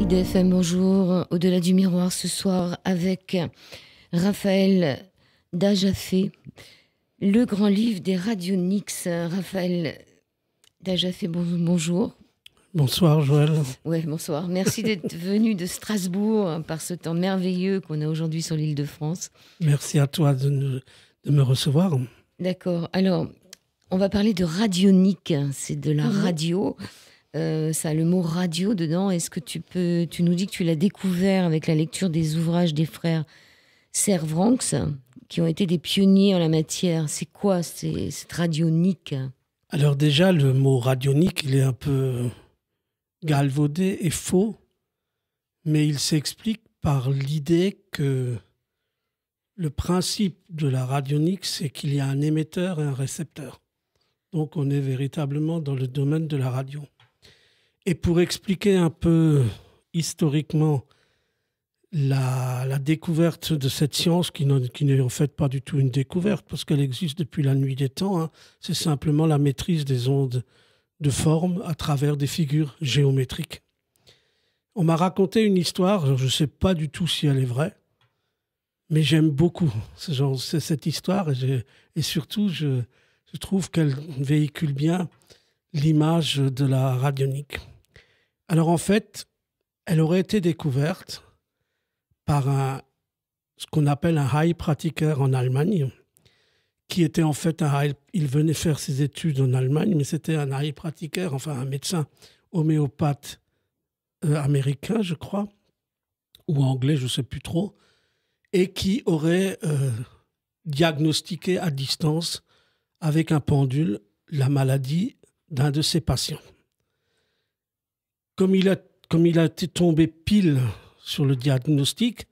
IDFM, bonjour. Au-delà du miroir ce soir avec Raphaël Dajafé, le grand livre des Radionix. Raphaël Dajafé, bonjour. Bonsoir Joël. Oui, bonsoir. Merci d'être venu de Strasbourg par ce temps merveilleux qu'on a aujourd'hui sur l'île de France. Merci à toi de, me recevoir. D'accord. Alors, on va parler de radionique. C'est de la mhm. radio. Euh, ça le mot radio dedans. Est-ce que tu peux, tu nous dis que tu l'as découvert avec la lecture des ouvrages des frères Servranx, qui ont été des pionniers en la matière. C'est quoi cette radionique Alors déjà, le mot radionique, il est un peu galvaudé et faux, mais il s'explique par l'idée que le principe de la radionique, c'est qu'il y a un émetteur et un récepteur. Donc on est véritablement dans le domaine de la radio. Et pour expliquer un peu historiquement la, découverte de cette science, qui n'est en fait pas du tout une découverte, parce qu'elle existe depuis la nuit des temps, hein, c'est simplement la maîtrise des ondes de forme à travers des figures géométriques. On m'a raconté une histoire, je ne sais pas du tout si elle est vraie, mais j'aime beaucoup cette histoire et, surtout je trouve qu'elle véhicule bien l'image de la radionique. Alors en fait, elle aurait été découverte par un, ce qu'on appelle un high pratiquer en Allemagne, qui était en fait un high, il venait faire ses études en Allemagne, mais c'était un high pratiquer, enfin un médecin homéopathe euh, américain, je crois, ou anglais, je ne sais plus trop, et qui aurait euh, diagnostiqué à distance avec un pendule la maladie d'un de ses patients comme il a, comme il a été tombé pile sur le diagnostic,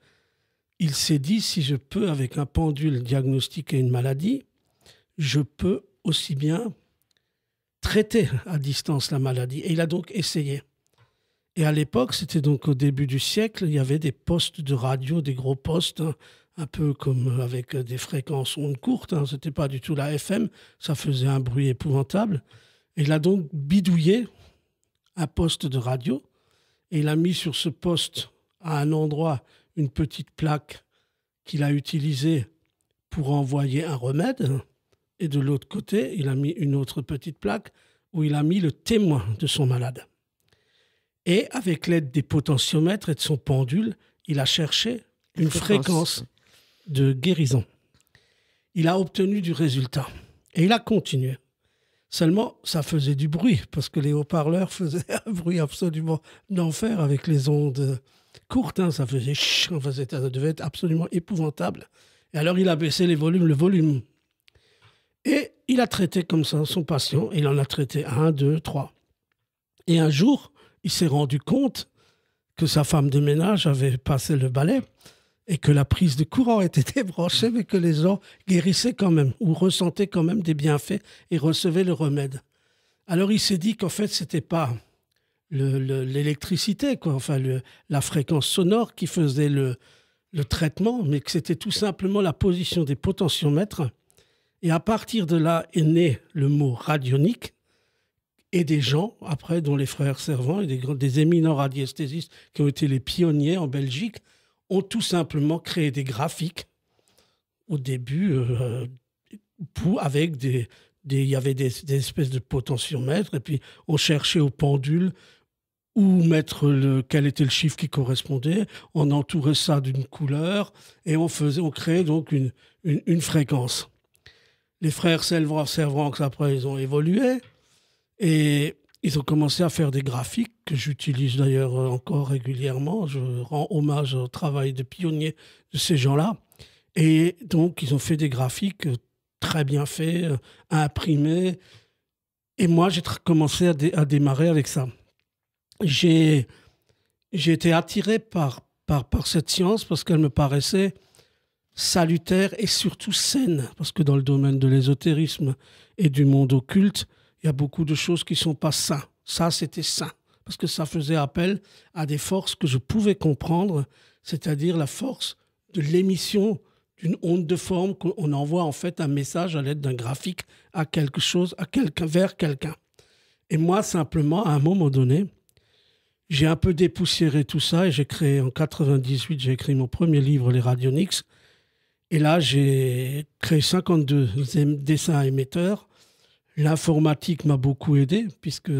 il s'est dit, si je peux, avec un pendule diagnostiquer une maladie, je peux aussi bien traiter à distance la maladie. Et il a donc essayé. Et à l'époque, c'était donc au début du siècle, il y avait des postes de radio, des gros postes, hein, un peu comme avec des fréquences ondes courtes, hein, c'était pas du tout la FM, ça faisait un bruit épouvantable. Et il a donc bidouillé un poste de radio et il a mis sur ce poste, à un endroit, une petite plaque qu'il a utilisée pour envoyer un remède. Et de l'autre côté, il a mis une autre petite plaque où il a mis le témoin de son malade. Et avec l'aide des potentiomètres et de son pendule, il a cherché une fréquence de guérison. Il a obtenu du résultat et il a continué. Seulement, ça faisait du bruit, parce que les haut-parleurs faisaient un bruit absolument d'enfer avec les ondes courtes. Hein. ça faisait ch, ça devait être absolument épouvantable. Et alors, il a baissé les volumes, le volume. Et il a traité comme ça son patient. Il en a traité un, deux, trois. Et un jour, il s'est rendu compte que sa femme de ménage avait passé le balai et que la prise de courant était débranchée, mais que les gens guérissaient quand même, ou ressentaient quand même des bienfaits et recevaient le remède. Alors il s'est dit qu'en fait, ce n'était pas l'électricité, quoi, enfin la fréquence sonore qui faisait le, traitement, mais que c'était tout simplement la position des potentiomètres. Et à partir de là est né le mot radionique, et des gens, après, dont les frères Servant et des éminents radiesthésistes qui ont été les pionniers en Belgique, ont tout simplement créé des graphiques au début euh, avec des, il y avait des, espèces de potentiomètres et puis on cherchait au pendule où mettre le, quel était le chiffre qui correspondait, on entourait ça d'une couleur et on faisait, on créait donc une, une, fréquence. Les frères ça après, ils ont évolué et ils ont commencé à faire des graphiques que j'utilise d'ailleurs euh, encore régulièrement. Je rends hommage au travail de pionniers de ces gens-là. Et donc, ils ont fait des graphiques euh, très bien faits, euh, imprimés. Et moi, j'ai commencé à, démarrer avec ça. J'ai été attiré par, par, par cette science parce qu'elle me paraissait salutaire et surtout saine. Parce que dans le domaine de l'ésotérisme et du monde occulte, il y a beaucoup de choses qui ne sont pas sains. Ça, c'était sain, parce que ça faisait appel à des forces que je pouvais comprendre, c'est-à-dire la force de l'émission d'une onde de forme qu'on envoie en fait un message à l'aide d'un graphique à quelque chose, à quelqu'un, vers quelqu'un. Et moi, simplement, à un moment donné, j'ai un peu dépoussiéré tout ça et j'ai créé, en 98, j'ai écrit mon premier livre, Les Radionics. Et là, j'ai créé 52 dessins émetteurs L'informatique m'a beaucoup aidé puisque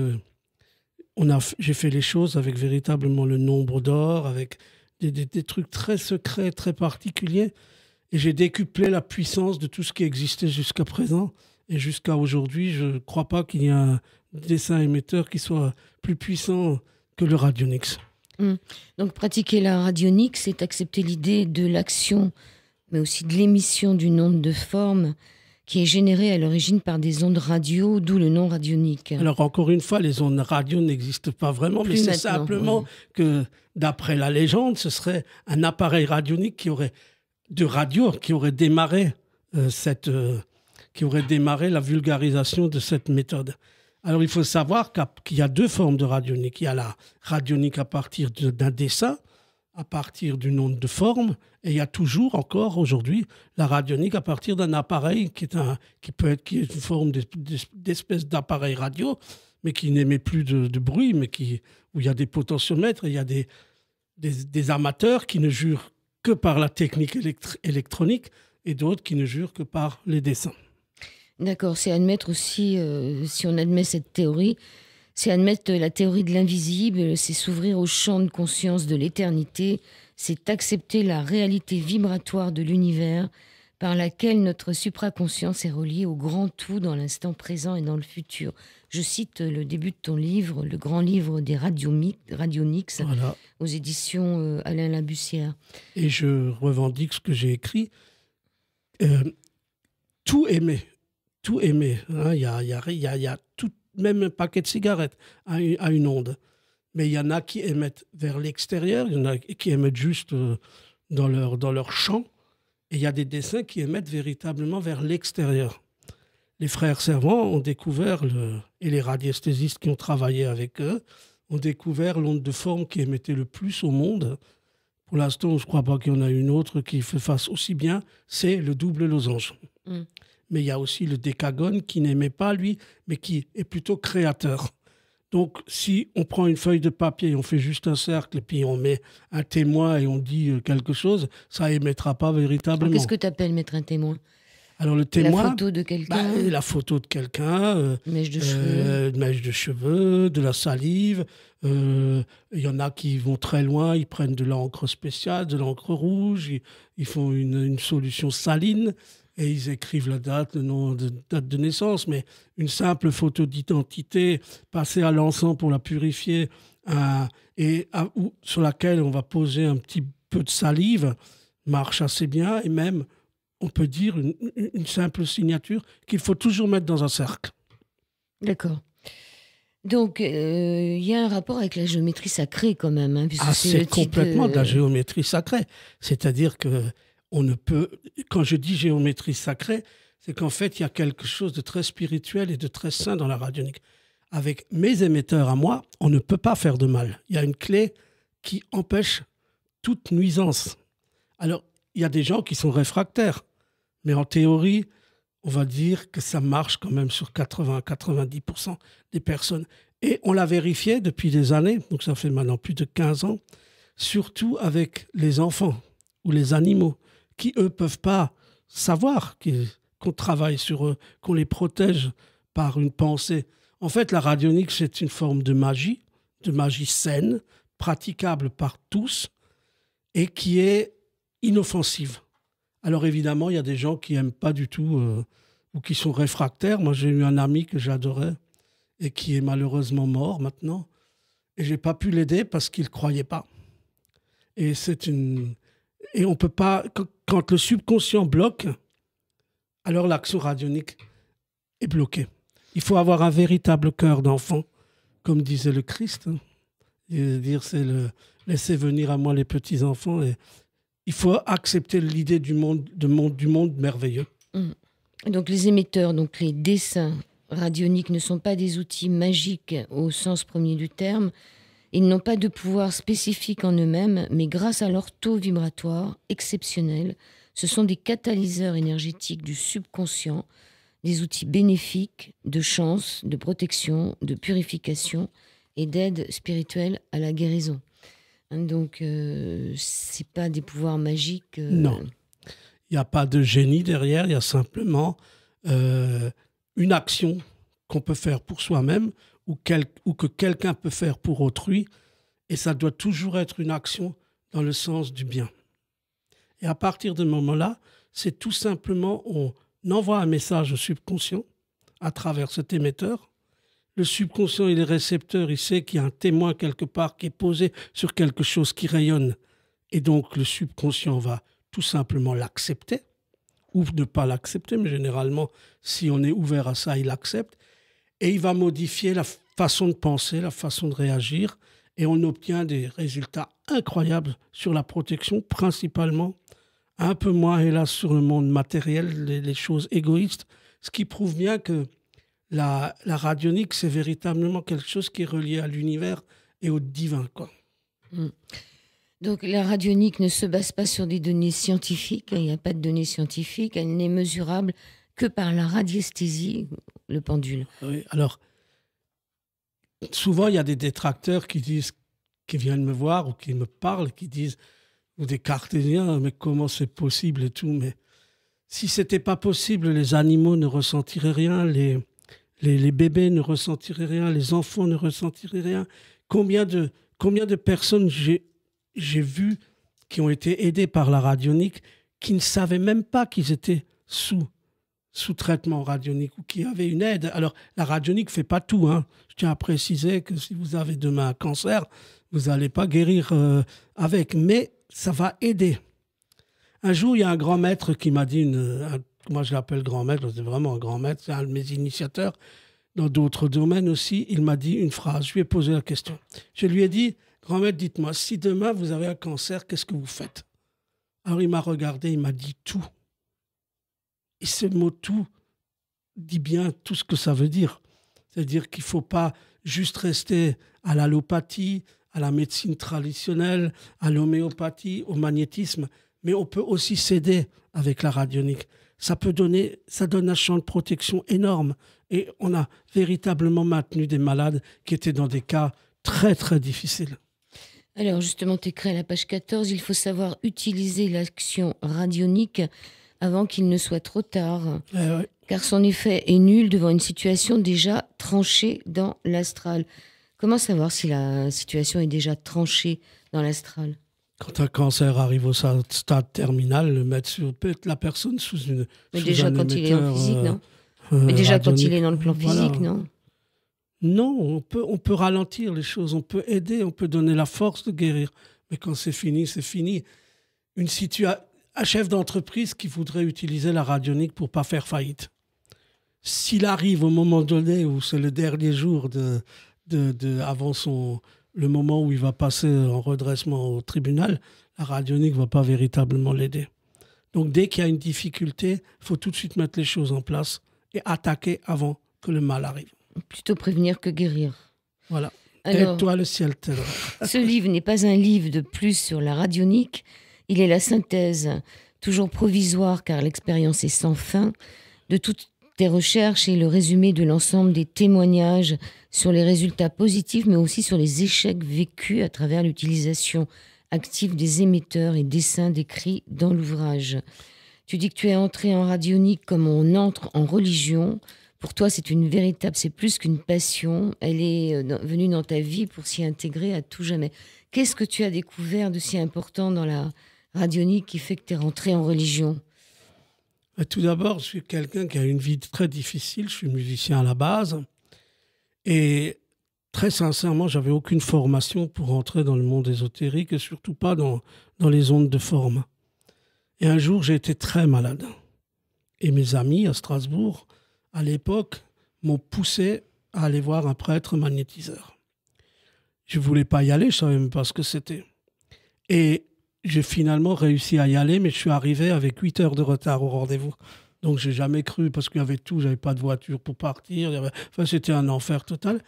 on a, j'ai fait les choses avec véritablement le nombre d'or, avec des, trucs très secrets, très particuliers. Et j'ai décuplé la puissance de tout ce qui existait jusqu'à présent. Et jusqu'à aujourd'hui, je ne crois pas qu'il y ait un dessin émetteur qui soit plus puissant que le Radionix. Hum. Donc pratiquer la Radionix, c'est accepter l'idée de l'action, mais aussi de l'émission d'une onde de forme qui est généré à l'origine par des ondes radio, d'où le nom radionique. Alors encore une fois, les ondes radio n'existent pas vraiment, mais c'est simplement que, d'après la légende, ce serait un appareil radionique qui aurait de radio qui aurait démarré euh, cette euh, qui aurait démarré la vulgarisation de cette méthode. Alors il faut savoir qu'il y a deux formes de radionique. Il y a la radionique à partir d'un dessin à partir d'une onde de forme, et il y a toujours encore aujourd'hui la radionique à partir d'un appareil qui, est un, qui peut être qui est une forme d'espèce d'appareil radio, mais qui n'émet plus de, bruit, mais qui, où il y a des potentiomètres, et il y a des, des, amateurs qui ne jurent que par la technique électronique et d'autres qui ne jurent que par les dessins. D'accord, c'est admettre aussi, euh, si on admet cette théorie, c'est admettre la théorie de l'invisible, c'est s'ouvrir au champ de conscience de l'éternité, c'est accepter la réalité vibratoire de l'univers par laquelle notre supraconscience est reliée au grand tout dans l'instant présent et dans le futur. Je cite le début de ton livre, le grand livre des Radionix, aux éditions euh, Alain Labussière. Et je revendique ce que j'ai écrit. Euh, tout aimer, tout aimer. Hein, il y, a, y a tout même un paquet de cigarettes à une, onde. Mais il y en a qui émettent vers l'extérieur, il y en a qui émettent juste euh, dans leur, dans leur champ, et il y a des dessins qui émettent véritablement vers l'extérieur. Les frères Servant ont découvert, le, et les radiesthésistes qui ont travaillé avec eux, ont découvert l'onde de forme qui émettait le plus au monde. Pour l'instant, je ne crois pas qu'il y en a une autre qui fasse aussi bien, c'est le double losange. Mm mais il y a aussi le décagone qui n'aimait pas lui, mais qui est plutôt créateur. Donc, si on prend une feuille de papier, on fait juste un cercle, et puis on met un témoin et on dit euh, quelque chose, ça émettra pas véritablement. Qu'est-ce que tu appelles mettre un témoin alors le témoin, bah, la photo de quelqu'un, la photo de quelqu'un, mèche de euh, cheveux, mèche de cheveux, de la salive. Euh, il y en a qui vont très loin, ils prennent de l'encre spéciale, de l'encre rouge, ils, font une, solution saline et ils écrivent la date, le nom de date de naissance, mais une simple photo d'identité passée à l'encens pour la purifier euh, et sur laquelle on va poser un petit peu de salive marche assez bien et même on peut dire une, simple signature qu'il faut toujours mettre dans un cercle. D'accord. Donc, euh, il y a un rapport avec la géométrie sacrée quand même. Hein, ah, c'est complètement de... la euh, géométrie sacrée. C'est-à-dire que on ne peut. Quand je dis géométrie sacrée, c'est qu'en fait, il y a quelque chose de très spirituel et de très sain dans la radionique. Avec mes émetteurs à moi, on ne peut pas faire de mal. Il y a une clé qui empêche toute nuisance. Alors, il y a des gens qui sont réfractaires, mais en théorie, on va dire que ça marche quand même sur 80-90% des personnes. Et on l'a vérifié depuis des années, donc ça fait maintenant plus de 15 ans, surtout avec les enfants ou les animaux qui, eux, peuvent pas savoir qu'on travaille sur eux, qu'on les protège par une pensée. En fait, la radionique, c'est une forme de magie, de magie saine, praticable par tous et qui est inoffensive. Alors évidemment, il y a des gens qui n'aiment pas du tout euh, ou qui sont réfractaires. Moi, j'ai eu un ami que j'adorais et qui est malheureusement mort maintenant. Et je n'ai pas pu l'aider parce qu'il ne croyait pas. Et c'est une, et on peut pas, quand le subconscient bloque, alors l'axe radionique est bloqué. Il faut avoir un véritable cœur d'enfant, comme disait le Christ. Hein. dire, c'est le laissez venir à moi les petits enfants. Et il faut accepter l'idée du monde, monde, du monde merveilleux. Mmh. Donc les émetteurs, donc les dessins radioniques ne sont pas des outils magiques au sens premier du terme, ils n'ont pas de pouvoir spécifique en eux-mêmes, mais grâce à leur taux vibratoire exceptionnel, ce sont des catalyseurs énergétiques du subconscient, des outils bénéfiques de chance, de protection, de purification et d'aide spirituelle à la guérison. Hein, donc, ce euh, c'est pas des pouvoirs magiques. Euh. Non. Il n'y a pas de génie derrière, il y a simplement euh, une action qu'on peut faire pour soi-même ou, ou que quelqu'un peut faire pour autrui, et ça doit toujours être une action dans le sens du bien. Et à partir de ce moment-là, c'est tout simplement, on envoie un message au subconscient à travers cet émetteur. Le subconscient, il est récepteur, il sait qu'il y a un témoin quelque part qui est posé sur quelque chose qui rayonne. Et donc le subconscient va tout simplement l'accepter ou ne pas l'accepter, mais généralement, si on est ouvert à ça, il accepte et il va modifier la façon de penser, la façon de réagir, et on obtient des résultats incroyables sur la protection principalement, un peu moins hélas sur le monde matériel, les, choses égoïstes, ce qui prouve bien que la, radionique, c'est véritablement quelque chose qui est relié à l'univers et au divin. Quoi. Hmm. Donc la radionique ne se base pas sur des données scientifiques, hein, il n'y a pas de données scientifiques, elle n'est mesurable que par la radiesthésie, le pendule. alors, souvent, il y a des détracteurs qui disent, qui viennent me voir ou qui me parlent, qui disent, ou des cartésiens, mais comment c'est possible et tout. Mais si c'était pas possible, les animaux ne ressentiraient rien, les, les, bébés ne ressentiraient rien, les enfants ne ressentiraient rien. Combien de, combien de personnes j'ai vues qui ont été aidées par la radionique qui ne savaient même pas qu'ils étaient sous sous traitement radionique ou qui avait une aide. Alors, la radionique ne fait pas tout. Hein. Je tiens à préciser que si vous avez demain un cancer, vous n'allez pas guérir euh, avec, mais ça va aider. Un jour, il y a un grand maître qui m'a dit, moi je l'appelle grand maître, c'est vraiment un grand maître, c'est un de mes initiateurs dans d'autres domaines aussi, il m'a dit une phrase, je lui ai posé la question. Je lui ai dit, grand maître, dites-moi, si demain vous avez un cancer, qu'est-ce que vous faites Alors il m'a regardé, il m'a dit tout. Et ce mot tout dit bien tout ce que ça veut dire. C'est-à-dire qu'il ne faut pas juste rester à l'allopathie, à la médecine traditionnelle, à l'homéopathie, au magnétisme, mais on peut aussi s'aider avec la radionique. Ça peut donner, ça donne un champ de protection énorme. Et on a véritablement maintenu des malades qui étaient dans des cas très, très difficiles. Alors justement, tu écris à la page 14, il faut savoir utiliser l'action radionique avant qu'il ne soit trop tard. Eh Car son effet est nul devant une situation déjà tranchée dans l'astral. Comment savoir si la situation est déjà tranchée dans l'astral Quand un cancer arrive au stade terminal, le médecin peut être la personne sous une. Mais déjà quand il est en physique, euh, non euh, Mais déjà quand il est dans le plan physique, non non, on peut, on peut ralentir les choses, on peut aider, on peut donner la force de guérir. Mais quand c'est fini, c'est fini. Une, situation un chef d'entreprise qui voudrait utiliser la radionique pour pas faire faillite. S'il arrive au moment donné où c'est le dernier jour de, de, avant son, le moment où il va passer en redressement au tribunal, la radionique ne va pas véritablement l'aider. Donc dès qu'il y a une difficulté, faut tout de suite mettre les choses en place et attaquer avant que le mal arrive. Plutôt prévenir que guérir. Voilà. Aide-toi, le ciel ce livre n'est pas un livre de plus sur la radionique, il est la synthèse, toujours provisoire car l'expérience est sans fin, de toutes tes recherches et le résumé de l'ensemble des témoignages sur les résultats positifs, mais aussi sur les échecs vécus à travers l'utilisation active des émetteurs et dessins décrits dans l'ouvrage. Tu dis que tu es entré en radionique comme on entre en religion. Pour toi, c'est une véritable, c'est plus qu'une passion. Elle est euh, venue dans ta vie pour s'y intégrer à tout jamais. Qu'est-ce que tu as découvert de si important dans la, radionique qui fait que tu es rentré en religion bah, Tout d'abord, je suis quelqu'un qui a une vie très difficile. Je suis musicien à la base. Et très sincèrement, j'avais aucune formation pour entrer dans le monde ésotérique et surtout pas dans, dans les ondes de forme. Et un jour, j'ai été très malade. Et mes amis à Strasbourg, à l'époque, m'ont poussé à aller voir un prêtre magnétiseur. Je voulais pas y aller, je savais même pas ce que c'était. Et j'ai finalement réussi à y aller, mais je suis arrivé avec 8 heures de retard au rendez-vous. Donc j'ai jamais cru parce qu'il y avait tout, j'avais pas de voiture pour partir. Enfin, c'était un enfer total.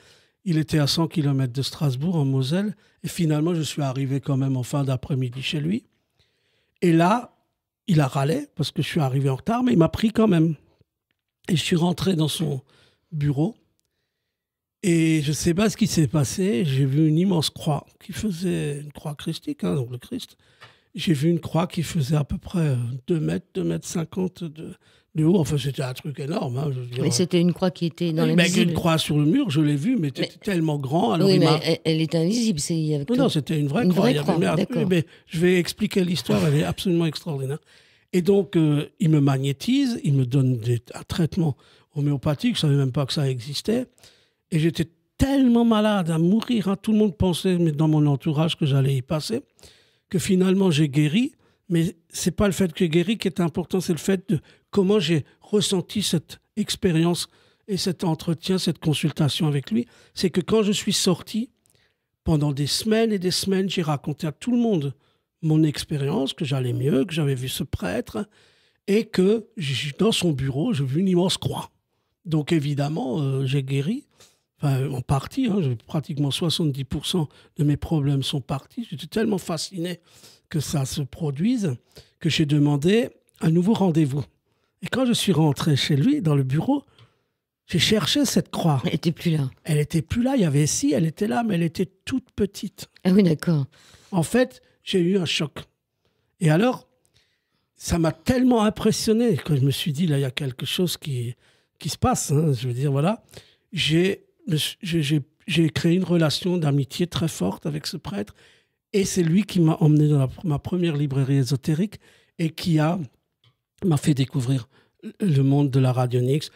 Il était à 100 km de Strasbourg, en Moselle. Et finalement, je suis arrivé quand même en fin d'après-midi chez lui. Et là, il a râlé parce que je suis arrivé en retard, mais il m'a pris quand même. Et je suis rentré dans son bureau. Et je ne sais pas ce qui s'est passé. J'ai vu une immense croix qui faisait une croix christique, hein, donc le Christ, j'ai vu une croix qui faisait à peu près 2 euh, mètres, 2 mètres 50 de, de haut. Enfin, c'était un truc énorme. mais hein, c'était une croix qui était dans Mais une croix sur le mur, je l'ai vue, mais c'était tellement grand. Alors oui, mais elle, était est invisible. non, c'était une vraie une croix. Vraie mais je vais expliquer l'histoire, elle est absolument extraordinaire. Et donc, euh, il me magnétise, il me donne un traitement homéopathique, je ne savais même pas que ça existait. Et j'étais tellement malade à mourir, hein. tout le monde pensait mais dans mon entourage que j'allais y passer que finalement j'ai guéri, mais c'est pas le fait que j'ai guéri qui est important, c'est le fait de comment j'ai ressenti cette expérience et cet entretien, cette consultation avec lui. C'est que quand je suis sorti, pendant des semaines et des semaines, j'ai raconté à tout le monde mon expérience, que j'allais mieux, que j'avais vu ce prêtre, et que dans son bureau, j'ai vu une immense croix. Donc évidemment, euh, j'ai guéri en partie, hein, pratiquement 70% de mes problèmes sont partis. J'étais tellement fasciné que ça se produise que j'ai demandé un nouveau rendez-vous. Et quand je suis rentré chez lui, dans le bureau, j'ai cherché cette croix. Elle n'était plus là. Elle n'était plus là. Il y avait ici, elle était là, mais elle était toute petite. Ah oui, d'accord. En fait, j'ai eu un choc. Et alors, ça m'a tellement impressionné que je me suis dit, là, il y a quelque chose qui, qui se passe. Hein, je veux dire, voilà. J'ai j'ai créé une relation d'amitié très forte avec ce prêtre. Et c'est lui qui m'a emmené dans ma première librairie ésotérique et qui a m'a fait découvrir le monde de la Radionix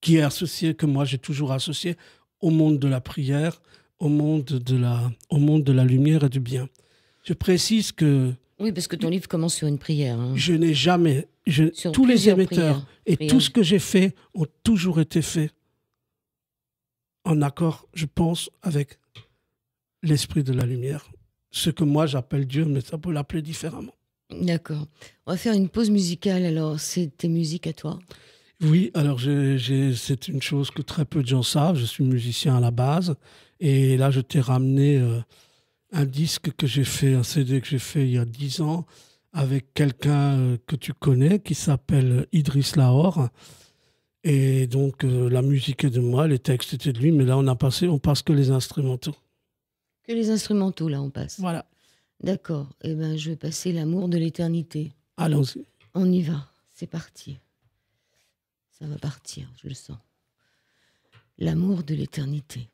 qui est associé, que moi j'ai toujours associé, au monde de la prière, au monde de la, au monde de la lumière et du bien. Je précise que... Oui, parce que ton livre commence sur une prière. Hein. Je n'ai jamais... Je, tous les émetteurs et tout ce que j'ai fait ont toujours été faits en accord, je pense, avec l'esprit de la lumière. Ce que moi j'appelle Dieu, mais ça peut l'appeler différemment. D'accord. On va faire une pause musicale alors. C'est tes musiques à toi Oui, alors c'est une chose que très peu de gens savent. Je suis musicien à la base. Et là, je t'ai ramené euh, un disque que j'ai fait, un CD que j'ai fait il y a dix ans avec quelqu'un euh, que tu connais qui s'appelle Idriss Lahore. Et donc, euh, la musique est de moi, les textes étaient de lui, mais là, on a passé, on passe que les instrumentaux. Que les instrumentaux, là, on passe. Voilà. D'accord. Eh ben, je vais passer l'amour de l'éternité. Allons-y. On y va. C'est parti. Ça va partir, je le sens. L'amour de l'éternité.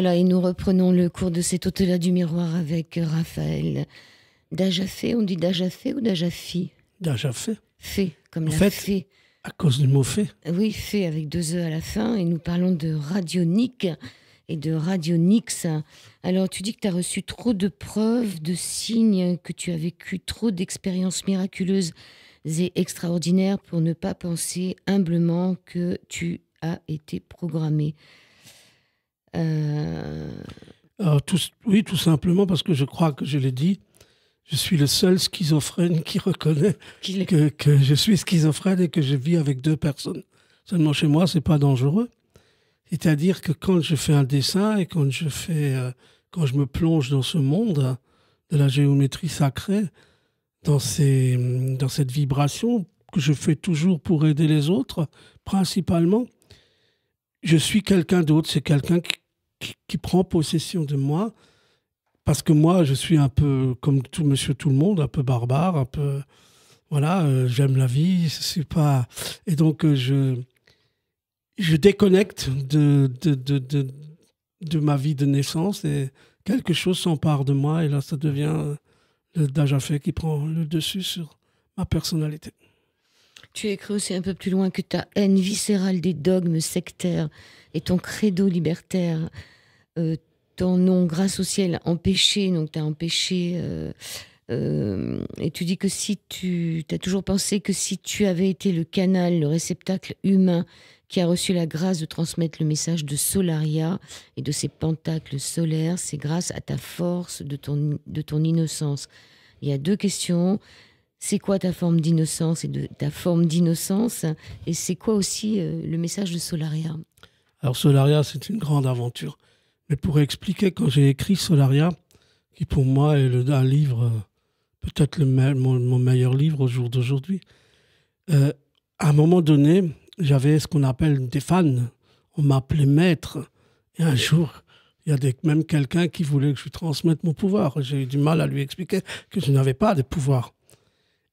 Voilà, et nous reprenons le cours de cet hôtel-là du miroir avec euh, Raphaël Dajafé. On dit Dajafé ou Dajafi Dajafé. Fé, comme en fait, À cause du mot fait Oui, fée avec deux E à la fin. Et nous parlons de radionique et de radionix. Alors, tu dis que tu as reçu trop de preuves, de signes, que tu as vécu trop d'expériences miraculeuses et extraordinaires pour ne pas penser humblement que tu as été programmé. Euh, Alors, tout, oui, tout simplement parce que je crois que je l'ai dit, je suis le seul schizophrène qui reconnaît que, je suis schizophrène et que je vis avec deux personnes. Seulement chez moi, c'est pas dangereux. C'est-à-dire que quand je fais un dessin et quand je fais, euh, quand je me plonge dans ce monde de la géométrie sacrée, dans ces, dans cette vibration que je fais toujours pour aider les autres, principalement, je suis quelqu'un d'autre. C'est quelqu'un qui, qui, prend possession de moi, parce que moi, je suis un peu comme tout monsieur tout le monde, un peu barbare, un peu... Voilà, euh, j'aime la vie, c'est pas... Et donc, euh, je, je déconnecte de de, de, de, de, ma vie de naissance et quelque chose s'empare de moi, et là, ça devient euh, le Dajafé qui prend le dessus sur ma personnalité. Tu écris aussi un peu plus loin que ta haine viscérale des dogmes sectaires et ton credo libertaire, euh, ton nom grâce au ciel empêché, donc tu as empêché. Euh, euh, et tu dis que si tu as toujours pensé que si tu avais été le canal, le réceptacle humain qui a reçu la grâce de transmettre le message de Solaria et de ses pentacles solaires, c'est grâce à ta force, de ton, de ton innocence. Il y a deux questions. C'est quoi ta forme d'innocence et de ta forme d'innocence Et c'est quoi aussi le message de Solaria alors Solaria, c'est une grande aventure. Mais pour expliquer, quand j'ai écrit Solaria, qui pour moi est le, un livre, euh, peut-être mon, mon, meilleur livre au jour d'aujourd'hui, euh, à un moment donné, j'avais ce qu'on appelle des fans. On m'appelait maître. Et un jour, il y a même quelqu'un qui voulait que je transmette mon pouvoir. J'ai eu du mal à lui expliquer que je n'avais pas de pouvoir.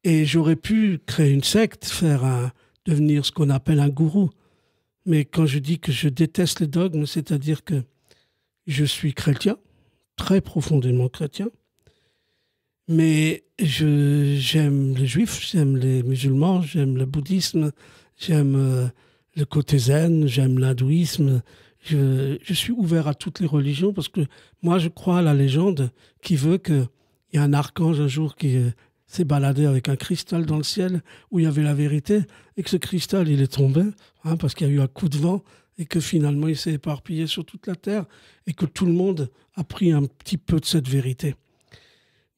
Et j'aurais pu créer une secte, faire devenir ce qu'on appelle un gourou. Mais quand je dis que je déteste les dogmes, c'est-à-dire que je suis chrétien, très profondément chrétien, mais j'aime les juifs, j'aime les musulmans, j'aime le bouddhisme, j'aime euh, le côté zen, j'aime l'hindouisme. Je, suis ouvert à toutes les religions parce que moi, je crois à la légende qui veut qu'il y a un archange un jour qui euh, s'est baladé avec un cristal dans le ciel où il y avait la vérité et que ce cristal, il est tombé hein, parce qu'il y a eu un coup de vent et que finalement, il s'est éparpillé sur toute la terre et que tout le monde a pris un petit peu de cette vérité.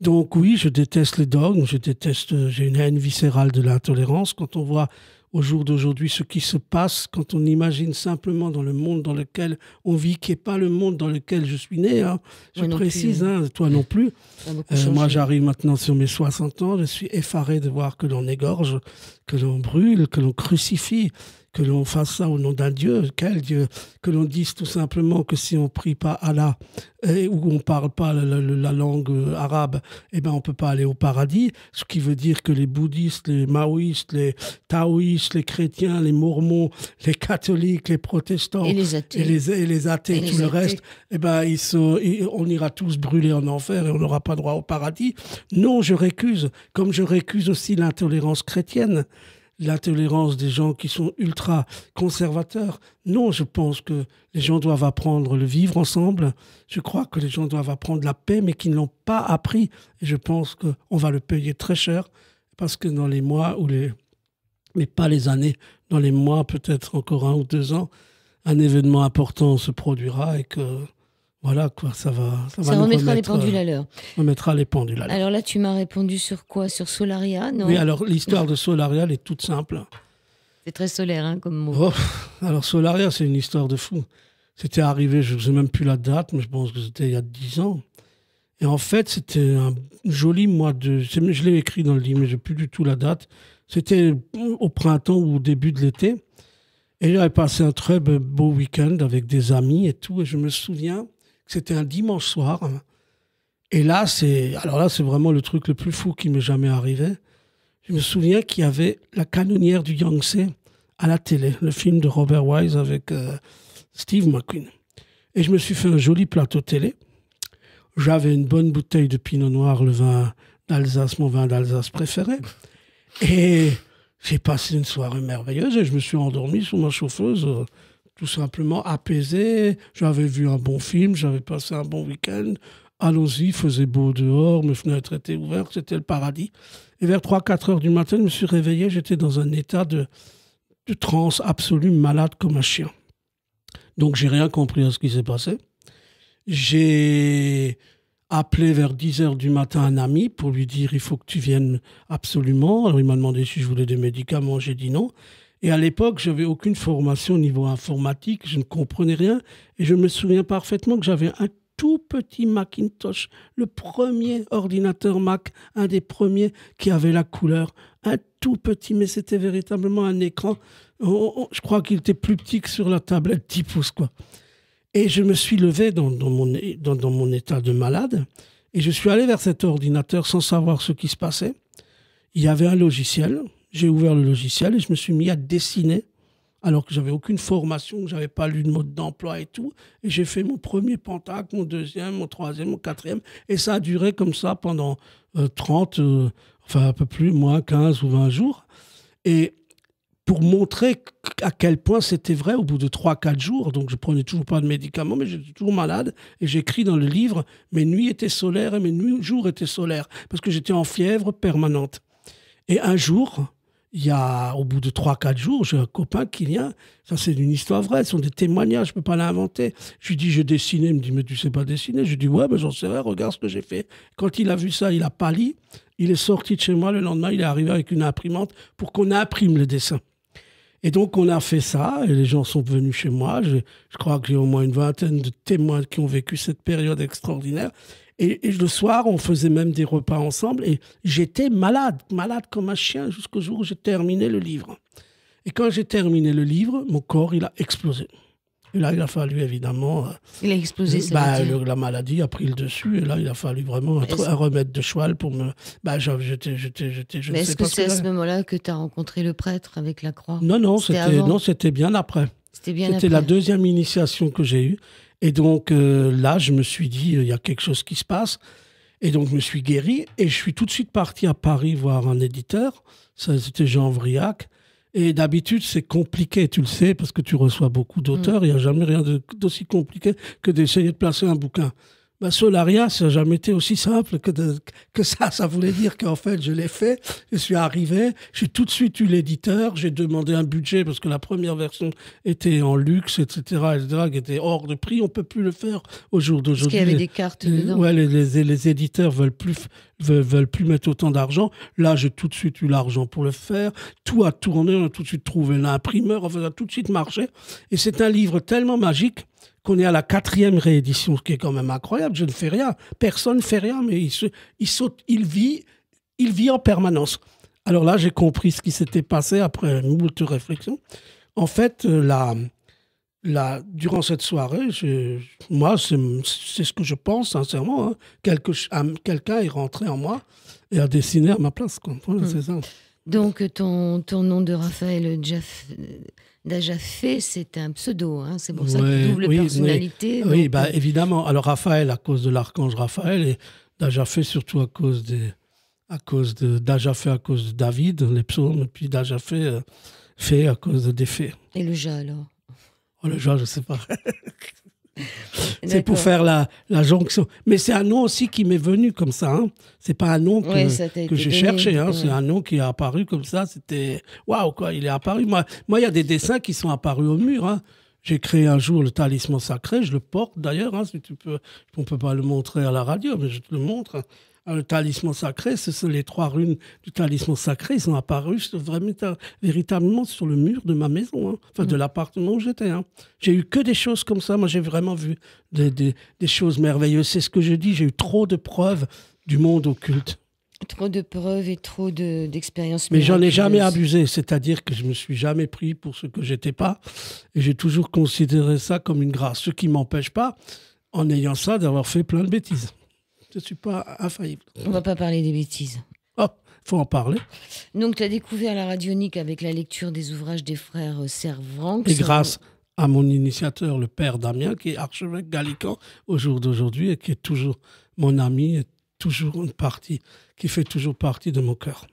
Donc oui, je déteste les dogmes, je déteste, j'ai une haine viscérale de l'intolérance. Quand on voit au jour d'aujourd'hui ce qui se passe quand on imagine simplement dans le monde dans lequel on vit, qui n'est pas le monde dans lequel je suis né. Hein. Je précise, hein. Hein, toi non plus. Euh, moi, j'arrive maintenant sur mes 60 ans, je suis effaré de voir que l'on égorge, que l'on brûle, que l'on crucifie que l'on fasse ça au nom d'un Dieu, quel Dieu, que l'on dise tout simplement que si on ne prie pas Allah et, ou on parle pas la, langue euh, arabe, eh ben on peut pas aller au paradis. Ce qui veut dire que les bouddhistes, les maoïstes, les taoïstes, les chrétiens, les mormons, les catholiques, les protestants et les athées, et les, athées tout le reste, eh ben ils sont, on ira tous brûler en enfer et on n'aura pas droit au paradis. Non, je récuse, comme je récuse aussi l'intolérance chrétienne l'intolérance des gens qui sont ultra conservateurs. Non, je pense que les gens doivent apprendre le vivre ensemble. Je crois que les gens doivent apprendre la paix, mais qui ne l'ont pas appris. Et je pense qu'on va le payer très cher, parce que dans les mois ou les... mais pas les années, dans les mois, peut-être encore un ou deux ans, un événement important se produira et que voilà quoi, ça va. Ça, remettra les pendules à l'heure. Remettra euh, les pendules à l'heure. Alors là, tu m'as répondu sur quoi Sur Solaria Oui, alors l'histoire de Solaria, elle est toute simple. C'est très solaire hein, comme mot. Oh, alors Solaria, c'est une histoire de fou. C'était arrivé, je ne sais même plus la date, mais je pense que c'était il y a 10 ans. Et en fait, c'était un joli mois de. Je l'ai écrit dans le livre, mais je n'ai plus du tout la date. C'était au printemps ou au début de l'été. Et j'avais passé un très beau week-end avec des amis et tout. Et je me souviens, c'était un dimanche soir. Et là, c'est alors là, c'est vraiment le truc le plus fou qui m'est jamais arrivé. Je me souviens qu'il y avait La canonnière du Yangtze à la télé, le film de Robert Wise avec euh, Steve McQueen. Et je me suis fait un joli plateau télé. J'avais une bonne bouteille de pinot noir, le vin d'Alsace, mon vin d'Alsace préféré. Et j'ai passé une soirée merveilleuse et je me suis endormi sous ma chauffeuse euh, tout simplement apaisé. J'avais vu un bon film, j'avais passé un bon week-end. Allons-y, faisait beau dehors, mes fenêtres étaient ouvertes, c'était le paradis. Et vers 3-4 heures du matin, je me suis réveillé, j'étais dans un état de, de transe absolue, malade comme un chien. Donc j'ai rien compris à ce qui s'est passé. J'ai appelé vers 10 heures du matin un ami pour lui dire il faut que tu viennes absolument. Alors il m'a demandé si je voulais des médicaments, j'ai dit non. Et à l'époque, je n'avais aucune formation au niveau informatique, je ne comprenais rien. Et je me souviens parfaitement que j'avais un tout petit Macintosh, le premier ordinateur Mac, un des premiers qui avait la couleur. Un tout petit, mais c'était véritablement un écran. je crois qu'il était plus petit que sur la tablette 10 pouces, quoi. Et je me suis levé dans, mon, dans mon état de malade et je suis allé vers cet ordinateur sans savoir ce qui se passait. Il y avait un logiciel j'ai ouvert le logiciel et je me suis mis à dessiner alors que j'avais aucune formation, que j'avais pas lu de mode d'emploi et tout. Et j'ai fait mon premier pentacle, mon deuxième, mon troisième, mon quatrième. Et ça a duré comme ça pendant 30, euh, euh, enfin un peu plus, moins 15 ou 20 jours. Et pour montrer à quel point c'était vrai au bout de 3-4 jours, donc je prenais toujours pas de médicaments, mais j'étais toujours malade, et j'écris dans le livre, mes nuits étaient solaires et mes jours étaient solaires, parce que j'étais en fièvre permanente. Et un jour, il y a, au bout de 3-4 jours, j'ai un copain qui vient. Ça, c'est une histoire vraie. Ce sont des témoignages. Je ne peux pas l'inventer. Je lui dis, je dessiné ». Il me dit, mais tu sais pas dessiner. Je lui dis, ouais, mais j'en sais rien. Regarde ce que j'ai fait. Quand il a vu ça, il a pâli. Il est sorti de chez moi. Le lendemain, il est arrivé avec une imprimante pour qu'on imprime le dessin. Et donc, on a fait ça, et les gens sont venus chez moi. Je, je crois que j'ai au moins une vingtaine de témoins qui ont vécu cette période extraordinaire. Et, le soir, on faisait même des repas ensemble. Et j'étais malade, malade comme un chien, jusqu'au jour où j'ai terminé le livre. Et quand j'ai terminé le livre, mon corps, il a explosé. Et là, il a fallu évidemment. Euh, il a explosé, bah, La maladie a pris le dessus. Et là, il a fallu vraiment un, remède de cheval pour me. Bah, j'étais. Mais est-ce que c'est à ce moment-là que tu as rencontré le prêtre avec la croix Non, non, c'était bien après. C'était bien C'était la deuxième initiation que j'ai eue. Et donc euh, là, je me suis dit, euh, il y a quelque chose qui se passe. Et donc je me suis guéri et je suis tout de suite parti à Paris voir un éditeur. Ça C'était Jean Vriac. Et d'habitude, c'est compliqué, tu le sais, parce que tu reçois beaucoup d'auteurs. Mm. Il n'y a jamais rien d'aussi compliqué que d'essayer de placer un bouquin ben, Solaria, ça n'a jamais été aussi simple que, que ça. Ça voulait dire qu'en fait, je l'ai fait, je suis arrivé, j'ai tout de suite eu l'éditeur, j'ai demandé un budget parce que la première version était en luxe, etc., etc., qui était hors de prix. On ne peut plus le faire au jour d'aujourd'hui. avait des cartes euh, les, les, éditeurs veulent plus, veulent, veulent plus mettre autant d'argent. Là, j'ai tout de suite eu l'argent pour le faire. Tout a tourné, on a tout de suite trouvé un imprimeur, on a tout de suite marché. Et c'est un livre tellement magique qu'on est à la quatrième réédition, ce qui est quand même incroyable. Je ne fais rien. Personne ne fait rien, mais il, saute, il vit, il vit en permanence. Alors là, j'ai compris ce qui s'était passé après une moult réflexion. En fait, euh, la, durant cette soirée, moi, c'est ce que je pense, sincèrement. Hein. Quelqu'un est rentré en moi et a dessiné à ma place. Mmh. Donc, ton, ton nom de Raphaël Jeff euh, Dajafé, c'est un pseudo, hein. c'est pour ça que double personnalité. Oui, bah, euh. évidemment. Alors Raphaël, à cause de l'archange Raphaël, et Dajafé surtout à cause des, à cause de à cause de David, les psaumes, et puis Dajafé euh, fait à cause des faits. Et le ja alors oh, Le ja, je ne sais pas. c'est pour faire la, jonction. Mais c'est un nom aussi qui m'est venu comme ça. Hein. C'est pas un nom que, j'ai cherché. Hein. C'est un nom qui est apparu comme ça. C'était waouh quoi, il est apparu. Moi, il y a des dessins qui sont apparus au mur. Hein. J'ai créé un jour le talisman sacré. Je le porte d'ailleurs. si tu peux, on peut pas le montrer à la radio, mais je te le montre le talisman sacré, ce sont les trois runes du talisman sacré, ils sont apparus vraiment, véritablement sur le mur de ma maison, hein. enfin de mm. l'appartement où j'étais. Hein. J'ai eu que des choses comme ça, moi j'ai vraiment vu des, choses merveilleuses. C'est ce que je dis, j'ai eu trop de preuves du monde occulte. Trop de preuves et trop d'expériences. Mais j'en ai jamais abusé, c'est-à-dire que je me suis jamais pris pour ce que j'étais pas, et j'ai toujours considéré ça comme une grâce, ce qui m'empêche pas, en ayant ça, d'avoir fait plein de bêtises je ne suis pas infaillible. On va pas parler des bêtises. Oh, faut en parler. Donc, tu as découvert la radionique avec la lecture des ouvrages des frères euh, Servranck. Et grâce à mon initiateur, le père Damien, qui est archevêque gallican au jour d'aujourd'hui et qui est toujours mon ami, et toujours une partie, qui fait toujours partie de mon cœur.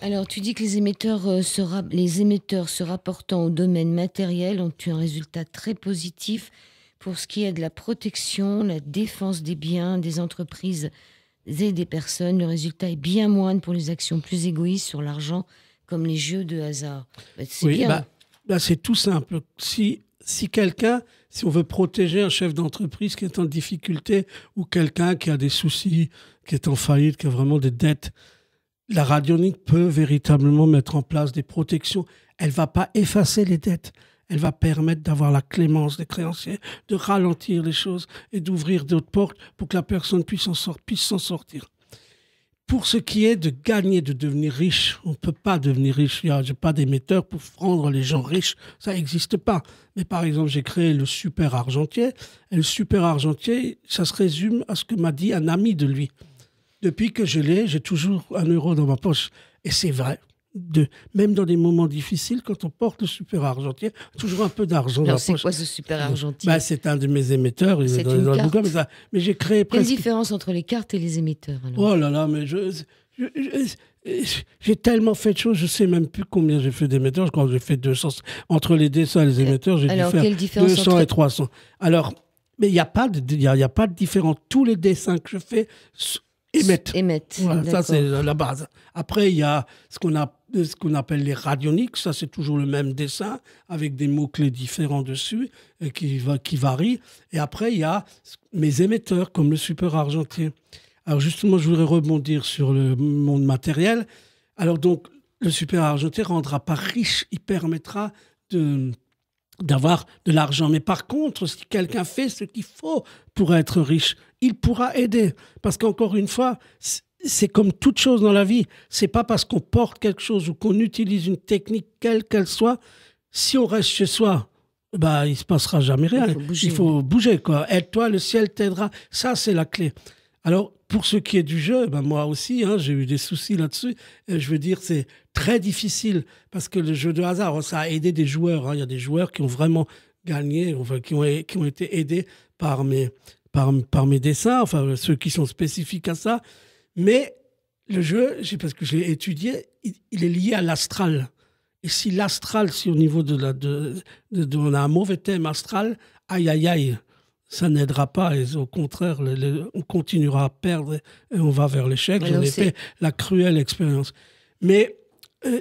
Alors, tu dis que les émetteurs, euh, les émetteurs se rapportant au domaine matériel ont eu un résultat très positif pour ce qui est de la protection, la défense des biens, des entreprises et des personnes, le résultat est bien moindre pour les actions plus égoïstes sur l'argent, comme les jeux de hasard. Bah, c'est oui, bah, bah, c'est tout simple. Si, si quelqu'un, si on veut protéger un chef d'entreprise qui est en difficulté ou quelqu'un qui a des soucis, qui est en faillite, qui a vraiment des dettes, la radionique peut véritablement mettre en place des protections. Elle ne va pas effacer les dettes elle va permettre d'avoir la clémence des créanciers, de ralentir les choses et d'ouvrir d'autres portes pour que la personne puisse s'en sortir, Pour ce qui est de gagner, de devenir riche, on ne peut pas devenir riche. Je n'ai pas d'émetteur pour rendre les gens riches. Ça n'existe pas. Mais par exemple, j'ai créé le super argentier. Et le super argentier, ça se résume à ce que m'a dit un ami de lui. Depuis que je l'ai, j'ai toujours un euro dans ma poche. Et c'est vrai de, même dans des moments difficiles, quand on porte le super argentier, toujours un peu d'argent. Alors, c'est quoi ce super argentier bah, C'est un de mes émetteurs. C'est une carte. mais, j'ai créé Quelle différence entre les cartes et les émetteurs Oh là là, mais j'ai tellement fait de choses, je sais même plus combien j'ai fait d'émetteurs. Quand j'ai fait 200, entre les dessins et les euh, émetteurs, j'ai dû faire 200 et 300. Alors, mais il n'y a, y a pas de différence. Tous les dessins que je fais émettent. ça, c'est la base. Après, il y a ce qu'on a ce qu'on appelle les radioniques, ça c'est toujours le même dessin avec des mots-clés différents dessus qui, va, qui varient. Et après, il y a mes émetteurs comme le super argentier. Alors justement, je voudrais rebondir sur le monde matériel. Alors donc, le super argentier rendra pas riche, il permettra de d'avoir de l'argent. Mais par contre, si quelqu'un fait ce qu'il faut pour être riche, il pourra aider. Parce qu'encore une fois, c'est comme toute chose dans la vie. C'est pas parce qu'on porte quelque chose ou qu'on utilise une technique quelle qu'elle soit, si on reste chez soi, bah il se passera jamais rien. Il faut bouger, quoi. Aide-toi, le ciel t'aidera. Ça c'est la clé. Alors pour ce qui est du jeu, ben moi aussi, hein, j'ai eu des soucis là-dessus. Euh, je veux dire, c'est très difficile parce que le jeu de hasard, ça a aidé des joueurs. Hein. Il y a des joueurs qui ont vraiment gagné, enfin, qui ont été aidés par mes, par, mes dessins, enfin ceux qui sont spécifiques à ça. Mais le jeu, parce que je l'ai étudié, il, est lié à l'astral. Et si l'astral, si au niveau de la. on a un mauvais thème astral, aïe aïe aïe, ça n'aidera pas. Et au contraire, on continuera à perdre et on va vers l'échec. J'en fait la cruelle expérience. Mais euh,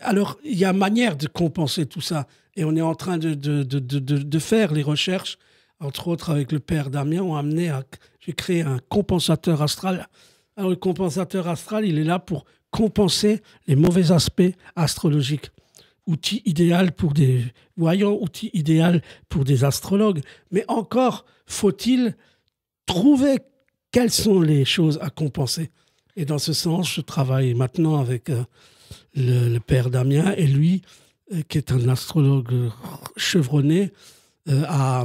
alors, il y a manière de compenser tout ça. Et on est en train de, de faire les recherches entre autres avec le père Damien, ont amené à. J'ai créé un compensateur astral. Alors, le compensateur astral, il est là pour compenser les mauvais aspects astrologiques. Outil idéal pour des voyants, outil idéal pour des astrologues. Mais encore, faut-il trouver quelles sont les choses à compenser. Et dans ce sens, je travaille maintenant avec euh, le, père Damien et lui, euh, qui est un astrologue chevronné, euh, à...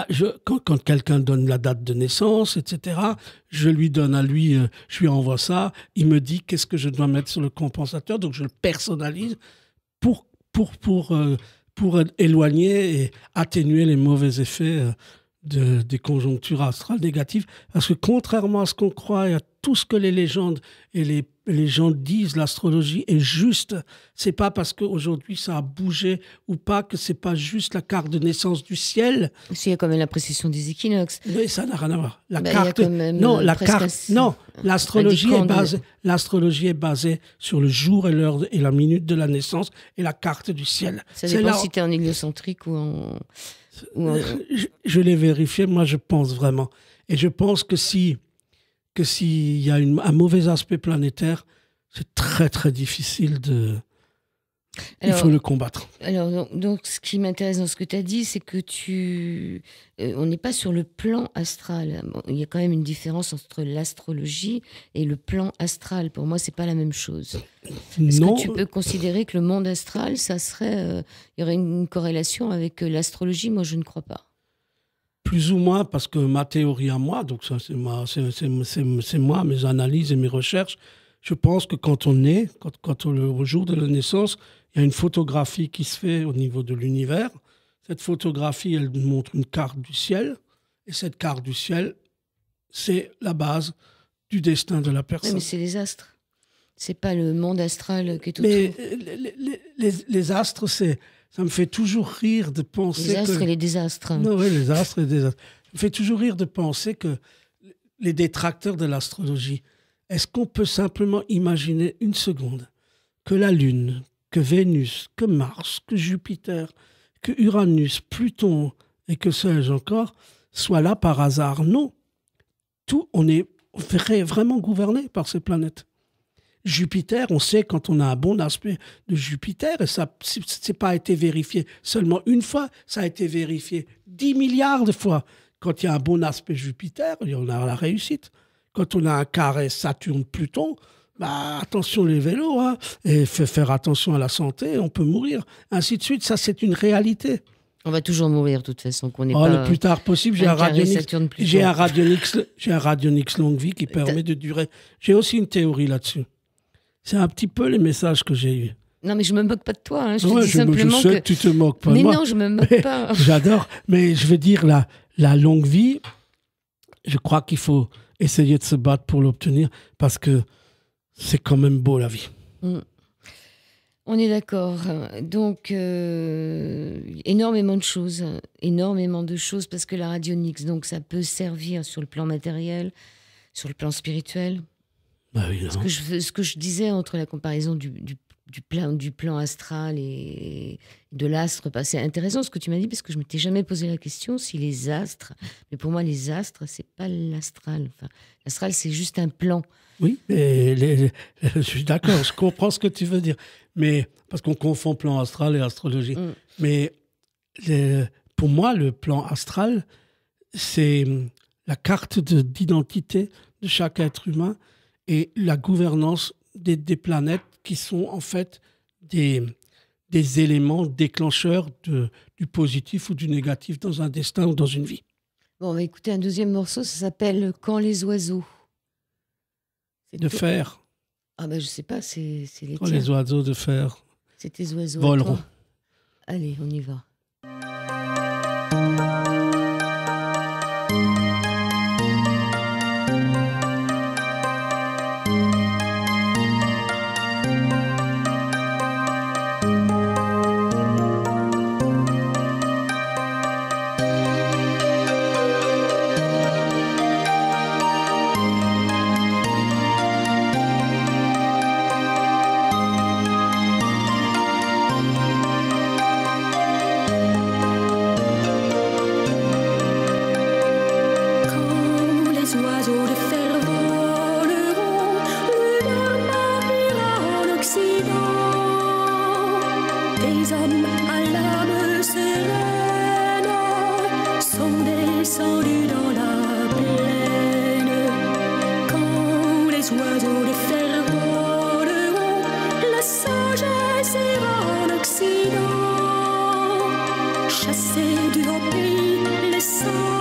Ah, quand, quelqu'un donne la date de naissance, etc., je lui donne à lui, euh, je lui envoie ça, il me dit qu'est-ce que je dois mettre sur le compensateur, donc je le personnalise pour, pour, pour, euh, pour éloigner et atténuer les mauvais effets euh, des conjonctures astrales négatives, parce que contrairement à ce qu'on croit et à tout ce que les légendes et les, les gens disent, l'astrologie est juste. C'est pas parce qu'aujourd'hui ça a bougé ou pas que c'est pas juste la carte de naissance du ciel. Aussi, il y a quand même la précision des équinoxes. Mais ça n'a rien à voir. La bah, carte, non, euh, la carte, non, l'astrologie est basée, l'astrologie est basée sur le jour et l'heure et la minute de la naissance et la carte du ciel. Ça dépend là... si es en héliocentrique ou en euh, je, l'ai vérifié, moi je pense vraiment. Et je pense que si que s'il y a un mauvais aspect planétaire, c'est très très difficile de, il faut le combattre. Alors, donc, ce qui m'intéresse dans ce que tu as dit, c'est que tu. Euh, on n'est pas sur le plan astral. il y a quand même une différence entre l'astrologie et le plan astral. Pour moi, c'est pas la même chose. Est-ce que tu peux considérer que le monde astral, ça serait. Euh, il y aurait une corrélation avec euh, l'astrologie Moi, je ne crois pas. Plus ou moins, parce que ma théorie à moi, donc ça, c'est moi, moi, mes analyses et mes recherches, je pense que quand on est, quand, quand on, au jour de la naissance, y a une photographie qui se fait au niveau de l'univers. Cette photographie, elle montre une carte du ciel. Et cette carte du ciel, c'est la base du destin de la personne. mais c'est les astres. C'est pas le monde astral qui est tout Mais les, astres, ça me fait toujours rire de penser. Les astres et les désastres. oui, les astres et les désastres. Ça me fait toujours rire de penser que les détracteurs de l'astrologie, est-ce qu'on peut simplement imaginer une seconde que la Lune, que Vénus, que Mars, que Jupiter, que Uranus, Pluton et que sais-je encore soient là par hasard. Non, tout, on est vraiment gouverné par ces planètes. Jupiter, on sait quand on a un bon aspect de Jupiter, et ça, n'a pas été vérifié seulement une fois, ça a été vérifié 10 milliards de fois. Quand il y a un bon aspect Jupiter, on a la réussite. Quand on a un carré Saturne-Pluton, bah, attention les vélos, hein, et faire attention à la santé, on peut mourir, ainsi de suite. Ça, c'est une réalité. On va toujours mourir de toute façon, qu'on est oh, Le plus tard possible, j'ai un, radionix, j'ai un radionix longue vie qui permet de durer. J'ai aussi une théorie là-dessus. C'est un petit peu les messages que j'ai eu. Non, mais je me moque pas de toi. Hein, je, dis simplement que... tu te moques pas. de moi. Mais non, je me moque pas. J'adore, mais je veux dire la longue vie. Je crois qu'il faut essayer de se battre pour l'obtenir parce que c'est quand même beau la vie. Mm. On est d'accord. Donc, euh, énormément de choses, énormément de choses, parce que la radionix, donc ça peut servir sur le plan matériel, sur le plan spirituel. Bah ce, que je, disais entre la comparaison du, plan, astral et de l'astre, bah, c'est intéressant ce que tu m'as dit, parce que je ne m'étais jamais posé la question si les astres, mais pour moi les astres, c'est pas l'astral. l'astral, c'est juste un plan. Oui, je suis d'accord, je comprends ce que tu veux dire. Mais, parce qu'on confond plan astral et astrologie. Mm. Mais pour moi, le plan astral, c'est la carte d'identité de, chaque être humain et la gouvernance des, planètes qui sont en fait des, des éléments déclencheurs de, du positif ou du négatif dans un destin ou dans une vie. Bon, écoutez, un deuxième morceau, ça s'appelle Quand les oiseaux. De fer. Ah ben je sais pas, c'est les. Oh, les oiseaux de fer. C'est tes oiseaux. Voleront. Allez, on y va. laisser de nos pays les sangs.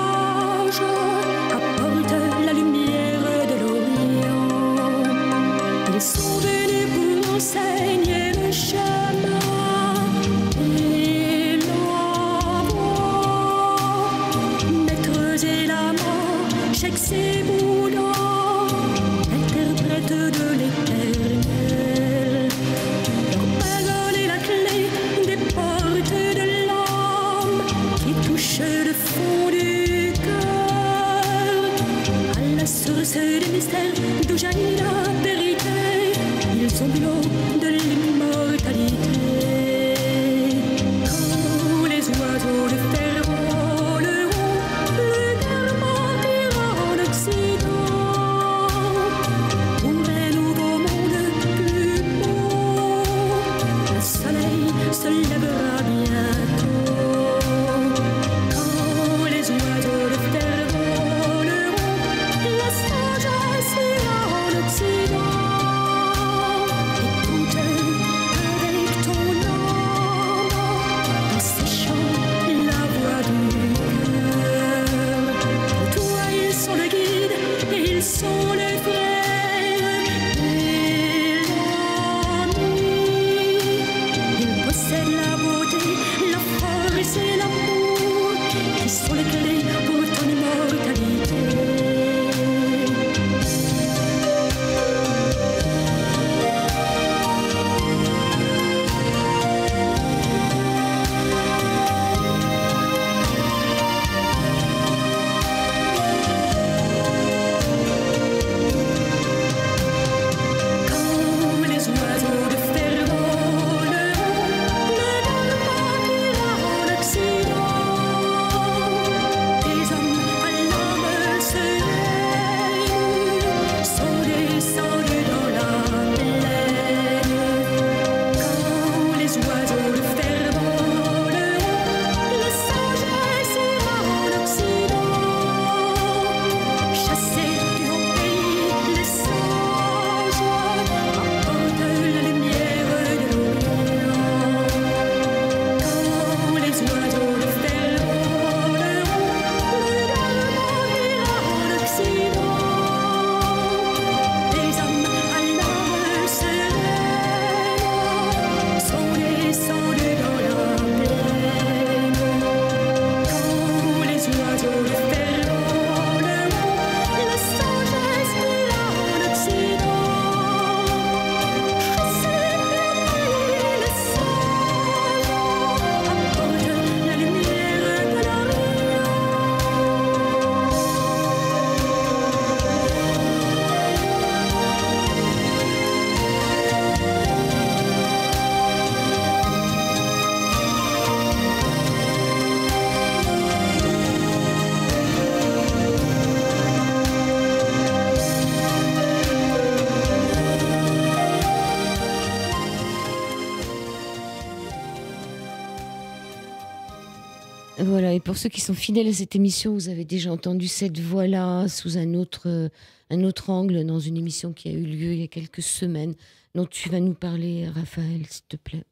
pour ceux qui sont fidèles à cette émission, vous avez déjà entendu cette voix-là sous un autre, euh, un autre angle dans une émission qui a eu lieu il y a quelques semaines, dont tu vas nous parler, Raphaël, s'il te plaît.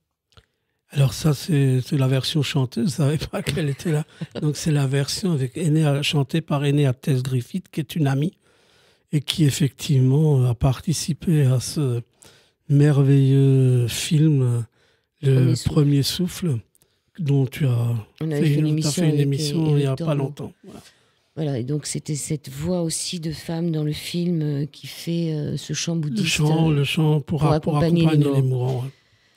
Alors ça, c'est la version chanteuse, je ne savais pas qu'elle était là. Donc c'est la version avec chantée par Enea Tess Griffith, qui est une amie et qui effectivement a participé à ce merveilleux film, euh, Le Premier, souffle dont tu as, fait, une, émission, euh, il n'y a pas longtemps. Voilà. et donc c'était cette voix aussi de femme dans le film euh, qui fait euh, ce chant bouddhiste. Le chant, pour, accompagner, les, mourants.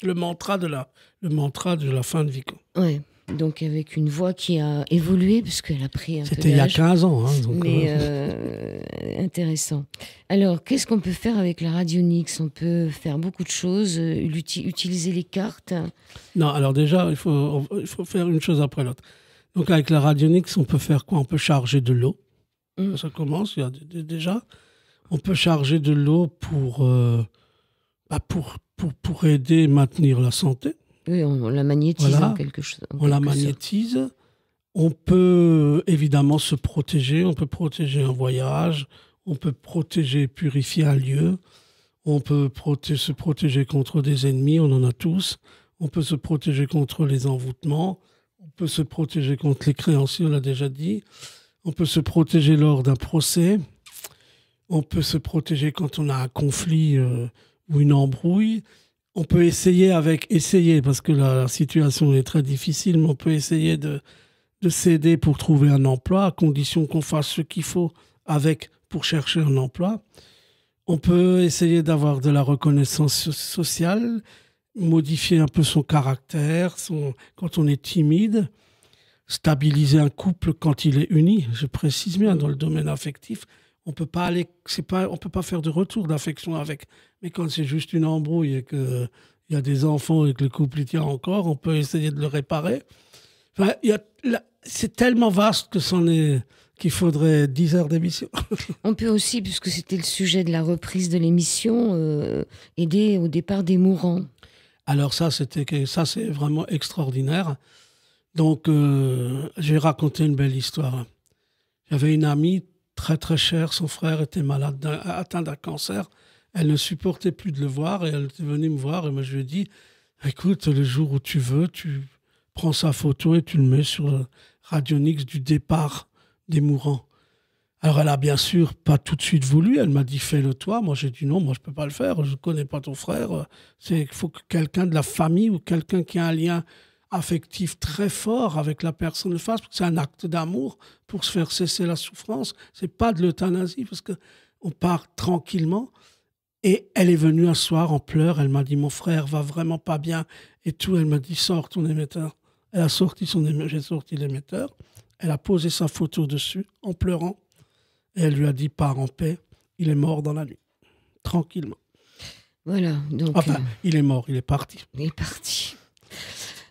Le mantra de la, le mantra de la fin de Vico. Ouais donc avec une voix qui a évolué, parce qu'elle a pris un peu C'était il y a 15 ans. Hein, donc mais euh, euh, intéressant. Alors, qu'est-ce qu'on peut faire avec la Radionix On peut faire beaucoup de choses, euh, utiliser les cartes. Non, alors déjà, il faut, il faut faire une chose après l'autre. Donc avec la Radionix, on peut faire quoi On peut charger de l'eau. Mmh. Ça commence déjà. On peut charger de l'eau pour, bah, pour, pour, pour aider à maintenir la santé. Oui, on la magnétise quelque chose. on la magnétise. On peut évidemment se protéger. On peut protéger un voyage. On peut protéger et purifier un lieu. On peut se protéger contre des ennemis. On en a tous. On peut se protéger contre les envoûtements. On peut se protéger contre les créanciers. On l'a déjà dit. On peut se protéger lors d'un procès. On peut se protéger quand on a un conflit euh, ou une embrouille on peut essayer avec essayer, parce que la, situation est très difficile, mais on peut essayer de, de s'aider pour trouver un emploi, à condition qu'on fasse ce qu'il faut avec pour chercher un emploi. On peut essayer d'avoir de la reconnaissance sociale, modifier un peu son caractère son, quand on est timide, stabiliser un couple quand il est uni, je précise bien, dans le domaine affectif, on peut pas aller, c'est pas, on peut pas faire de retour d'affection avec. Mais quand c'est juste une embrouille et que il y a des enfants et que le couple y tient encore, on peut essayer de le réparer. c'est tellement vaste que est qu'il faudrait 10 heures d'émission. on peut aussi, puisque c'était le sujet de la reprise de l'émission, euh, aider au départ des mourants. Alors ça, c'était ça, c'est vraiment extraordinaire. Donc, euh, j'ai raconté une belle histoire. J'avais une amie très très cher. Son frère était malade, atteint d'un cancer. Elle ne supportait plus de le voir et elle est venue me voir et moi je lui ai dit, écoute, le jour où tu veux, tu prends sa photo et tu le mets sur Radionix du départ des mourants. Alors elle a bien sûr pas tout de suite voulu, elle m'a dit fais-le toi, moi j'ai dit non, moi je ne peux pas le faire, je ne connais pas ton frère, Il faut que quelqu'un de la famille ou quelqu'un qui a un lien affectif très fort avec la personne de face, c'est un acte d'amour pour se faire cesser la souffrance. C'est pas de l'euthanasie, parce que on part tranquillement. Et elle est venue un soir en pleurs. Elle m'a dit Mon frère va vraiment pas bien et tout. Elle m'a dit sort ton émetteur. Elle a sorti son émetteur. J'ai sorti l'émetteur. Elle a posé sa photo dessus en pleurant. Et elle lui a dit Pars en paix. Il est mort dans la nuit. Tranquillement. Voilà. Donc, enfin, il est mort. Il est parti. Il est parti.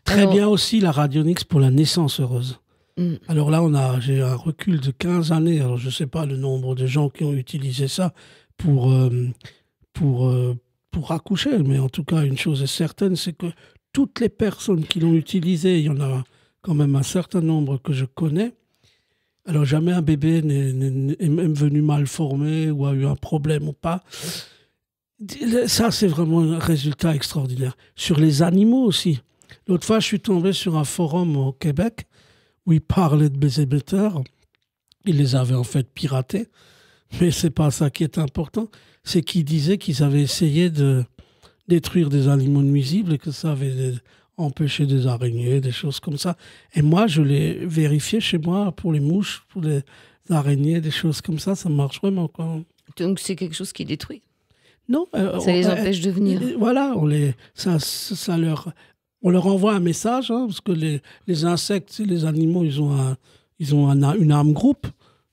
Très bien aussi la Radionix pour la naissance heureuse. Mm. Alors là, on a, j'ai un recul de 15 années. Alors, je ne sais pas le nombre de gens qui ont utilisé ça pour, euh, pour, euh, pour accoucher. Mais en tout cas, une chose est certaine, c'est que toutes les personnes qui l'ont utilisé, il y en a quand même un certain nombre que je connais. Alors, jamais un bébé n'est même venu mal formé ou a eu un problème ou pas. Ça, c'est vraiment un résultat extraordinaire. Sur les animaux aussi. L'autre fois, je suis tombé sur un forum au Québec où ils parlaient de baiser better. Ils les avaient en fait piratés. Mais c'est pas ça qui est important. C'est qu'ils disaient qu'ils avaient essayé de détruire des animaux nuisibles et que ça avait empêché des araignées, des choses comme ça. Et moi, je l'ai vérifié chez moi pour les mouches, pour les araignées, des choses comme ça. Ça marche vraiment. Quoi. Donc c'est quelque chose qui détruit non, euh, ça les euh, empêche de venir. Euh, voilà, on les, ça, ça leur on leur envoie un message, hein, parce que les, les, insectes, les animaux, ils ont, un, ils ont une arme groupe.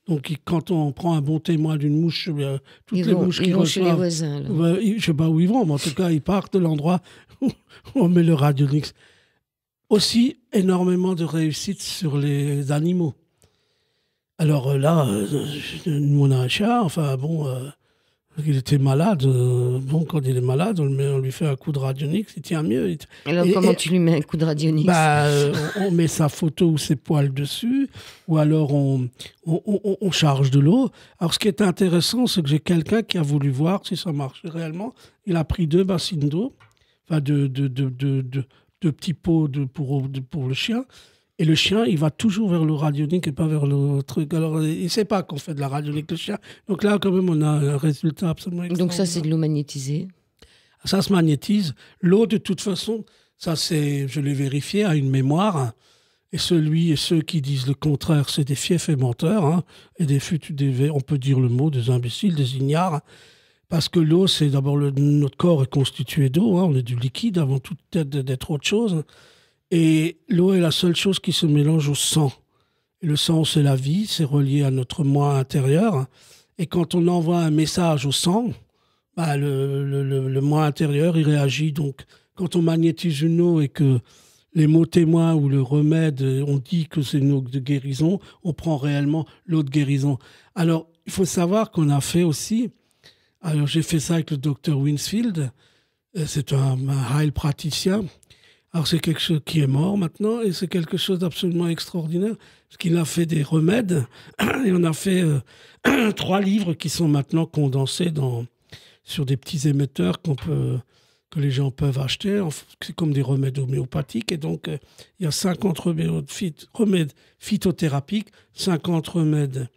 Donc, quand on prend un bon témoin d'une mouche, eh toutes les mouches qui reçoivent, chez les voisins, ils, je sais pas où ils vont, mais en tout cas, ils partent de l'endroit où on met le radionix. Aussi, énormément de réussite sur les animaux. Alors euh, là, euh, a mon chat, enfin bon, euh, il était malade. Euh, bon, quand il est malade, on, lui fait un coup de radionique, il tient mieux. Alors, comment tu lui mets un coup de radionique bah, euh, On met sa photo ou ses poils dessus, ou alors on, charge de l'eau. Alors, ce qui est intéressant, c'est que j'ai quelqu'un qui a voulu voir si ça marche réellement. Il a pris deux bassines d'eau, enfin, de, de, petits pots de, pour, pour le chien. Et le chien, il va toujours vers le radionique et pas vers le truc. Alors, il ne sait pas qu'on fait de la radionique, le chien. Donc là, quand même, on a un résultat absolument Donc ça, c'est de l'eau magnétisée Ça se magnétise. L'eau, de toute façon, ça, c'est, je l'ai vérifié, a une mémoire. Et celui et ceux qui disent le contraire, c'est des fiefs et menteurs, hein, et des, des, on peut dire le mot, des imbéciles, des ignares. Parce que l'eau, c'est d'abord notre corps est constitué d'eau, hein. on est du liquide avant toute tête d'être autre chose. Et l'eau est la seule chose qui se mélange au sang. Et le sang, c'est la vie, c'est relié à notre moi intérieur. Et quand on envoie un message au sang, bah, le, le, moi intérieur, il réagit. Donc, quand on magnétise une eau et que les mots témoins ou le remède, euh, on dit que c'est une eau de guérison, on prend réellement l'eau de guérison. Alors, il faut savoir qu'on a fait aussi, alors j'ai fait ça avec le docteur Winsfield, euh, c'est un, un praticien, alors c'est quelque chose qui est mort maintenant et c'est quelque chose d'absolument extraordinaire parce qu'il a fait des remèdes et on a fait euh, trois livres qui sont maintenant condensés dans, sur des petits émetteurs qu'on peut que les gens peuvent acheter. C'est comme des remèdes homéopathiques. Et donc, euh, il y a 50 remèdes phytothérapiques, 50 remèdes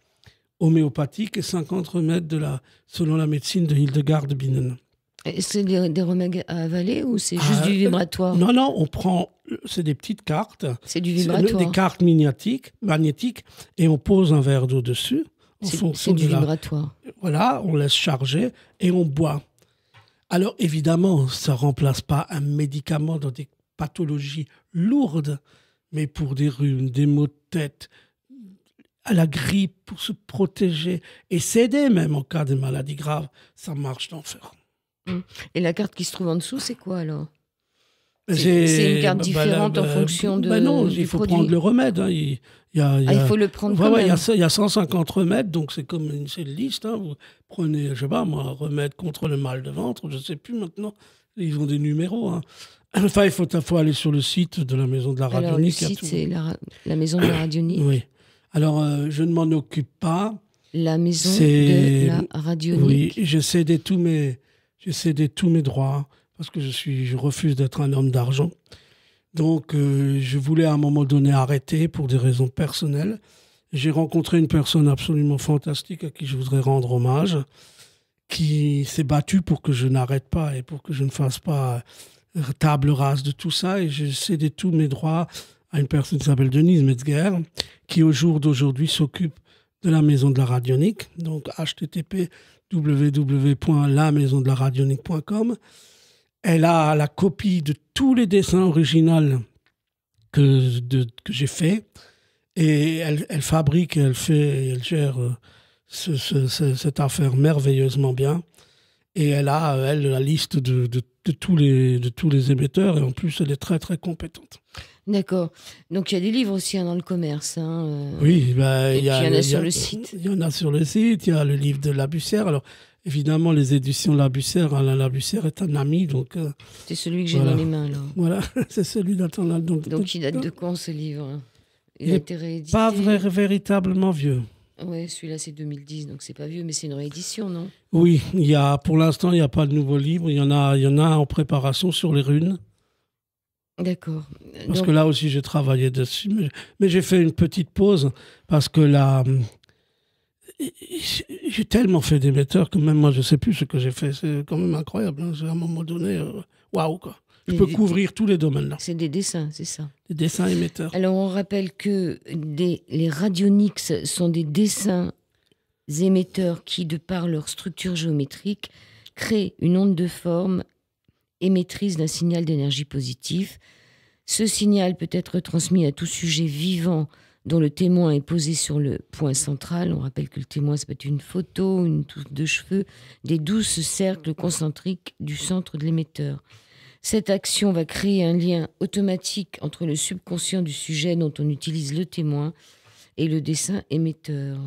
homéopathiques et 50 remèdes de la, selon la médecine de Hildegard binnen c'est des, des, remèdes à avaler ou c'est juste du euh, vibratoire Non, non, on prend, c'est des petites cartes. C'est du vibratoire. Des cartes magnétiques, magnétiques et on pose un verre d'eau dessus. C'est du vibratoire. Voilà, on laisse charger et on boit. Alors évidemment, ça ne remplace pas un médicament dans des pathologies lourdes, mais pour des rhumes, des maux de tête, à la grippe, pour se protéger et s'aider même en cas de maladie grave, ça marche d'enfer. Hum. Et la carte qui se trouve en dessous, c'est quoi alors c'est une carte bah, bah, différente bah, en fonction de. non, il faut prendre le remède. Hein, il, y a, il, ah, il, faut le prendre. quand même. Il, y a, 150 remèdes, donc c'est comme une, liste. Hein. Vous prenez, je sais pas, moi, un remède contre le mal de ventre, je sais plus maintenant. Ils ont des numéros. Hein. Enfin, il faut, faut, aller sur le site de la Maison de la Radio Alors, le site, c'est la, Maison de la Radionique. oui. Alors, euh, je ne m'en occupe pas. La Maison de la Radionique. Oui, j'essaie cédé tous mes j'ai cédé tous mes droits parce que je, refuse d'être un homme d'argent. Donc, euh, je voulais à un moment donné arrêter pour des raisons personnelles. J'ai rencontré une personne absolument fantastique à qui je voudrais rendre hommage, qui s'est battue pour que je n'arrête pas et pour que je ne fasse pas euh, table rase de tout ça. Et j'ai cédé tous mes droits à une personne qui s'appelle Denise Metzger, qui au jour d'aujourd'hui s'occupe de la maison de la radionique, donc http www.lamaisondelaradionique.com. Elle a la copie de tous les dessins originaux que, que j'ai faits. Et elle, fabrique, elle fait, elle gère euh, cette affaire merveilleusement bien. Et elle a, elle, la liste de, tous les, de tous les émetteurs. Et en plus, elle est très, très compétente. D'accord. Donc il y a des livres aussi hein, dans le commerce. Hein, euh, oui, bah, il y, en a sur le site. Il y en a sur le site, il y a le livre de Labussière. Alors évidemment, les éditions Labussière, Alain Labussière est un ami. donc. Euh, c'est celui que j'ai dans les mains Voilà, c'est celui d'Antan donc, donc il date de quand ce livre hein Il, a été réédité. Pas vrai, véritablement vieux. Oui, celui-là c'est 2010, donc c'est pas vieux, mais c'est une réédition, non Oui, il y a, pour l'instant il n'y a pas de nouveau livre. il y, en a, il y en a en préparation sur les runes. D'accord. Parce que là aussi, j'ai travaillé dessus. Mais, j'ai fait une petite pause parce que là, hum, j'ai tellement fait d'émetteurs que même moi, je ne sais plus ce que j'ai fait. C'est quand même incroyable. Hein. À un moment donné, euh, waouh, quoi. Je peux couvrir tous les domaines. là C'est des dessins, c'est ça. Des dessins émetteurs. Alors on rappelle que les radionics sont des dessins émetteurs qui, de par leur structure géométrique, créent une onde de forme émettrice d'un signal d'énergie positive. Ce signal peut être transmis à tout sujet vivant dont le témoin est posé sur le point central. On rappelle que le témoin, ça peut être une photo, une touffe de cheveux, des douces cercles concentriques du centre de l'émetteur. Cette action va créer un lien automatique entre le subconscient du sujet dont on utilise le témoin et le dessin émetteur.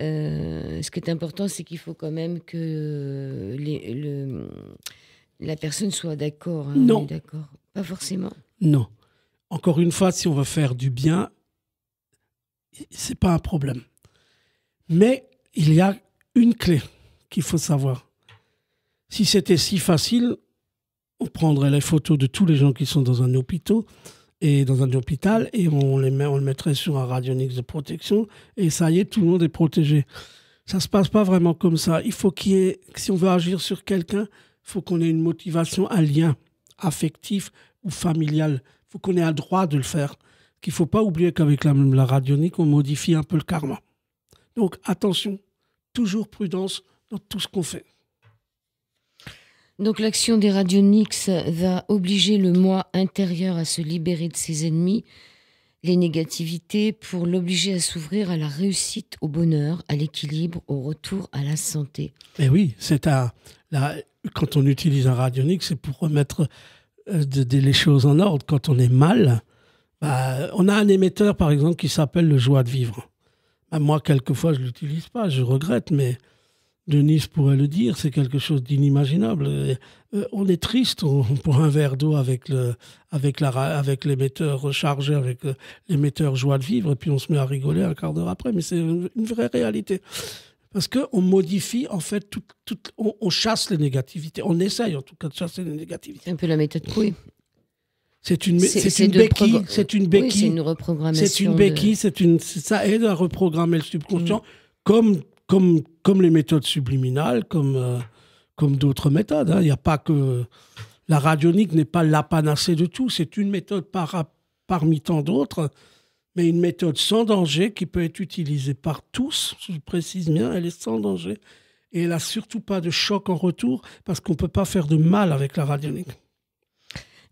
Euh, ce qui est important, c'est qu'il faut quand même que euh, le, la personne soit d'accord. Hein, non. D'accord. Pas forcément. Non. Encore une fois, si on veut faire du bien, c'est pas un problème. Mais il y a une clé qu'il faut savoir. Si c'était si facile, on prendrait les photos de tous les gens qui sont dans un hôpital et dans un hôpital et on les met, on le mettrait sur un radionix de protection et ça y est, tout le monde est protégé. Ça se passe pas vraiment comme ça. Il faut qu'il y ait, si on veut agir sur quelqu'un, faut qu'on ait une motivation, un lien affectif ou familial. faut qu'on ait un droit de le faire. Qu'il faut pas oublier qu'avec la, la radionique, on modifie un peu le karma. Donc attention, toujours prudence dans tout ce qu'on fait. Donc l'action des radioniques va obliger le moi intérieur à se libérer de ses ennemis, les négativités, pour l'obliger à s'ouvrir à la réussite, au bonheur, à l'équilibre, au retour à la santé. Eh oui, c'est à la, quand on utilise un radionique, c'est pour remettre euh, les choses en ordre. Quand on est mal, bah, on a un émetteur, par exemple, qui s'appelle le joie de vivre. Bah, moi, quelquefois, je ne l'utilise pas, je regrette, mais Denise pourrait le dire, c'est quelque chose d'inimaginable. Euh, on est triste, on, un verre d'eau avec, le, avec, la, avec l'émetteur rechargé, avec euh, l'émetteur joie de vivre, et puis on se met à rigoler un quart d'heure après. Mais c'est une vraie réalité. Parce qu'on modifie, en fait, tout, tout on, chasse les négativités. On essaye, en tout cas, de chasser les négativités. C'est Un peu la méthode Coué. C'est une, c'est, une, béquille, c'est une béquille. Oui, c'est une reprogrammation. C'est une béquille, c'est une, ça aide à reprogrammer le subconscient, mm. comme, comme, comme les méthodes subliminales, comme, euh, comme d'autres méthodes. Hein. Il n'y a pas que. La radionique n'est pas la panacée de tout. C'est une méthode parmi tant d'autres mais une méthode sans danger qui peut être utilisée par tous, je précise bien, elle est sans danger. Et elle n'a surtout pas de choc en retour parce qu'on ne peut pas faire de mal avec la radionique.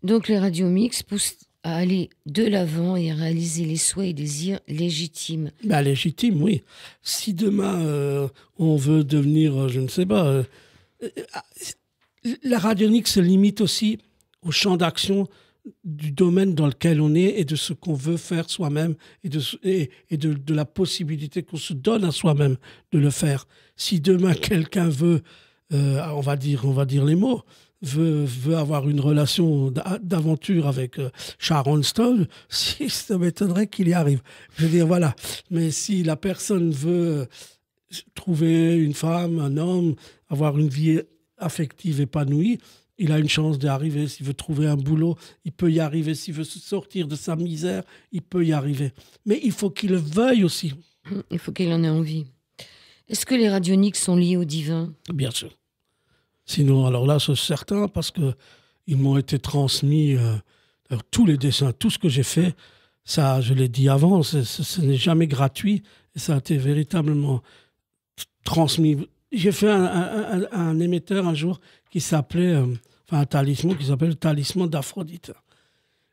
Donc les radiomix poussent à aller de l'avant et à réaliser les souhaits et désirs légitimes. Bah, légitimes, oui. Si demain euh, on veut devenir, euh, je ne sais pas, euh, la radionique se limite aussi au champ d'action du domaine dans lequel on est et de ce qu'on veut faire soi-même et, de, et, de, la possibilité qu'on se donne à soi-même de le faire. Si demain quelqu'un veut, euh, on, va dire, on va dire les mots, veut, avoir une relation d'aventure avec euh, Sharon Stone, si, ça m'étonnerait qu'il y arrive. Je veux dire, voilà. Mais si la personne veut euh, trouver une femme, un homme, avoir une vie affective épanouie, il a une chance d'arriver. S'il veut trouver un boulot, il peut y arriver. S'il veut sortir de sa misère, il peut y arriver. Mais il faut qu'il le veuille aussi. Il faut qu'il en ait envie. Est-ce que les radioniques sont liés au divin Bien sûr. Sinon, alors là, c'est certain, parce que ils m'ont été transmis euh, tous les dessins, tout ce que j'ai fait. Ça, je l'ai dit avant, ce n'est jamais gratuit. Et ça a été véritablement transmis j'ai fait un, émetteur un jour qui s'appelait, euh, enfin un talisman qui s'appelle le talisman d'Aphrodite.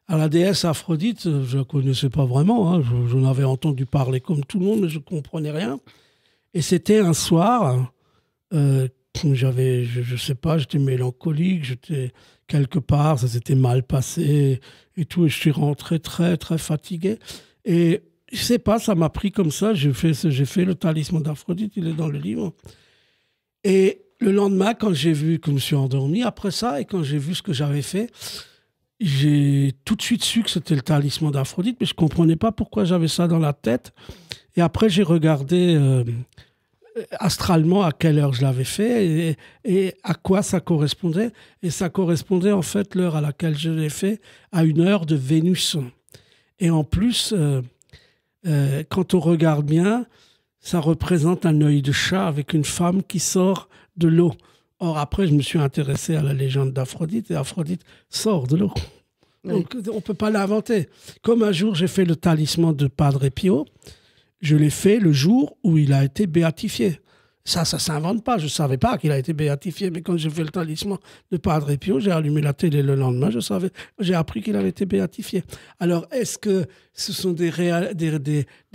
À la déesse Aphrodite, je ne connaissais pas vraiment, hein, j'en avais entendu parler comme tout le monde, mais je ne comprenais rien. Et c'était un soir, euh, j'avais, je, ne sais pas, j'étais mélancolique, j'étais quelque part, ça s'était mal passé et tout, et je suis rentré très, très fatigué. Et je sais pas, ça m'a pris comme ça, j'ai fait, j'ai fait le talisman d'Aphrodite, il est dans le livre. Et le lendemain, quand j'ai vu que je me suis endormi après ça, et quand j'ai vu ce que j'avais fait, j'ai tout de suite su que c'était le talisman d'Aphrodite, mais je ne comprenais pas pourquoi j'avais ça dans la tête. Et après, j'ai regardé euh, astralement à quelle heure je l'avais fait et, à quoi ça correspondait. Et ça correspondait en fait l'heure à laquelle je l'ai fait à une heure de Vénus. Et en plus, euh, euh, quand on regarde bien, ça représente un œil de chat avec une femme qui sort de l'eau. Or, après, je me suis intéressé à la légende d'Aphrodite, et Aphrodite sort de l'eau. Donc, on ne peut pas l'inventer. Comme un jour, j'ai fait le talisman de Padre Pio, je l'ai fait le jour où il a été béatifié. Ça, ça ne s'invente pas. Je ne savais pas qu'il a été béatifié, mais quand j'ai vu le talisman de Padre Pio, j'ai allumé la télé le lendemain, je savais, j'ai appris qu'il avait été béatifié. Alors, est-ce que ce sont des,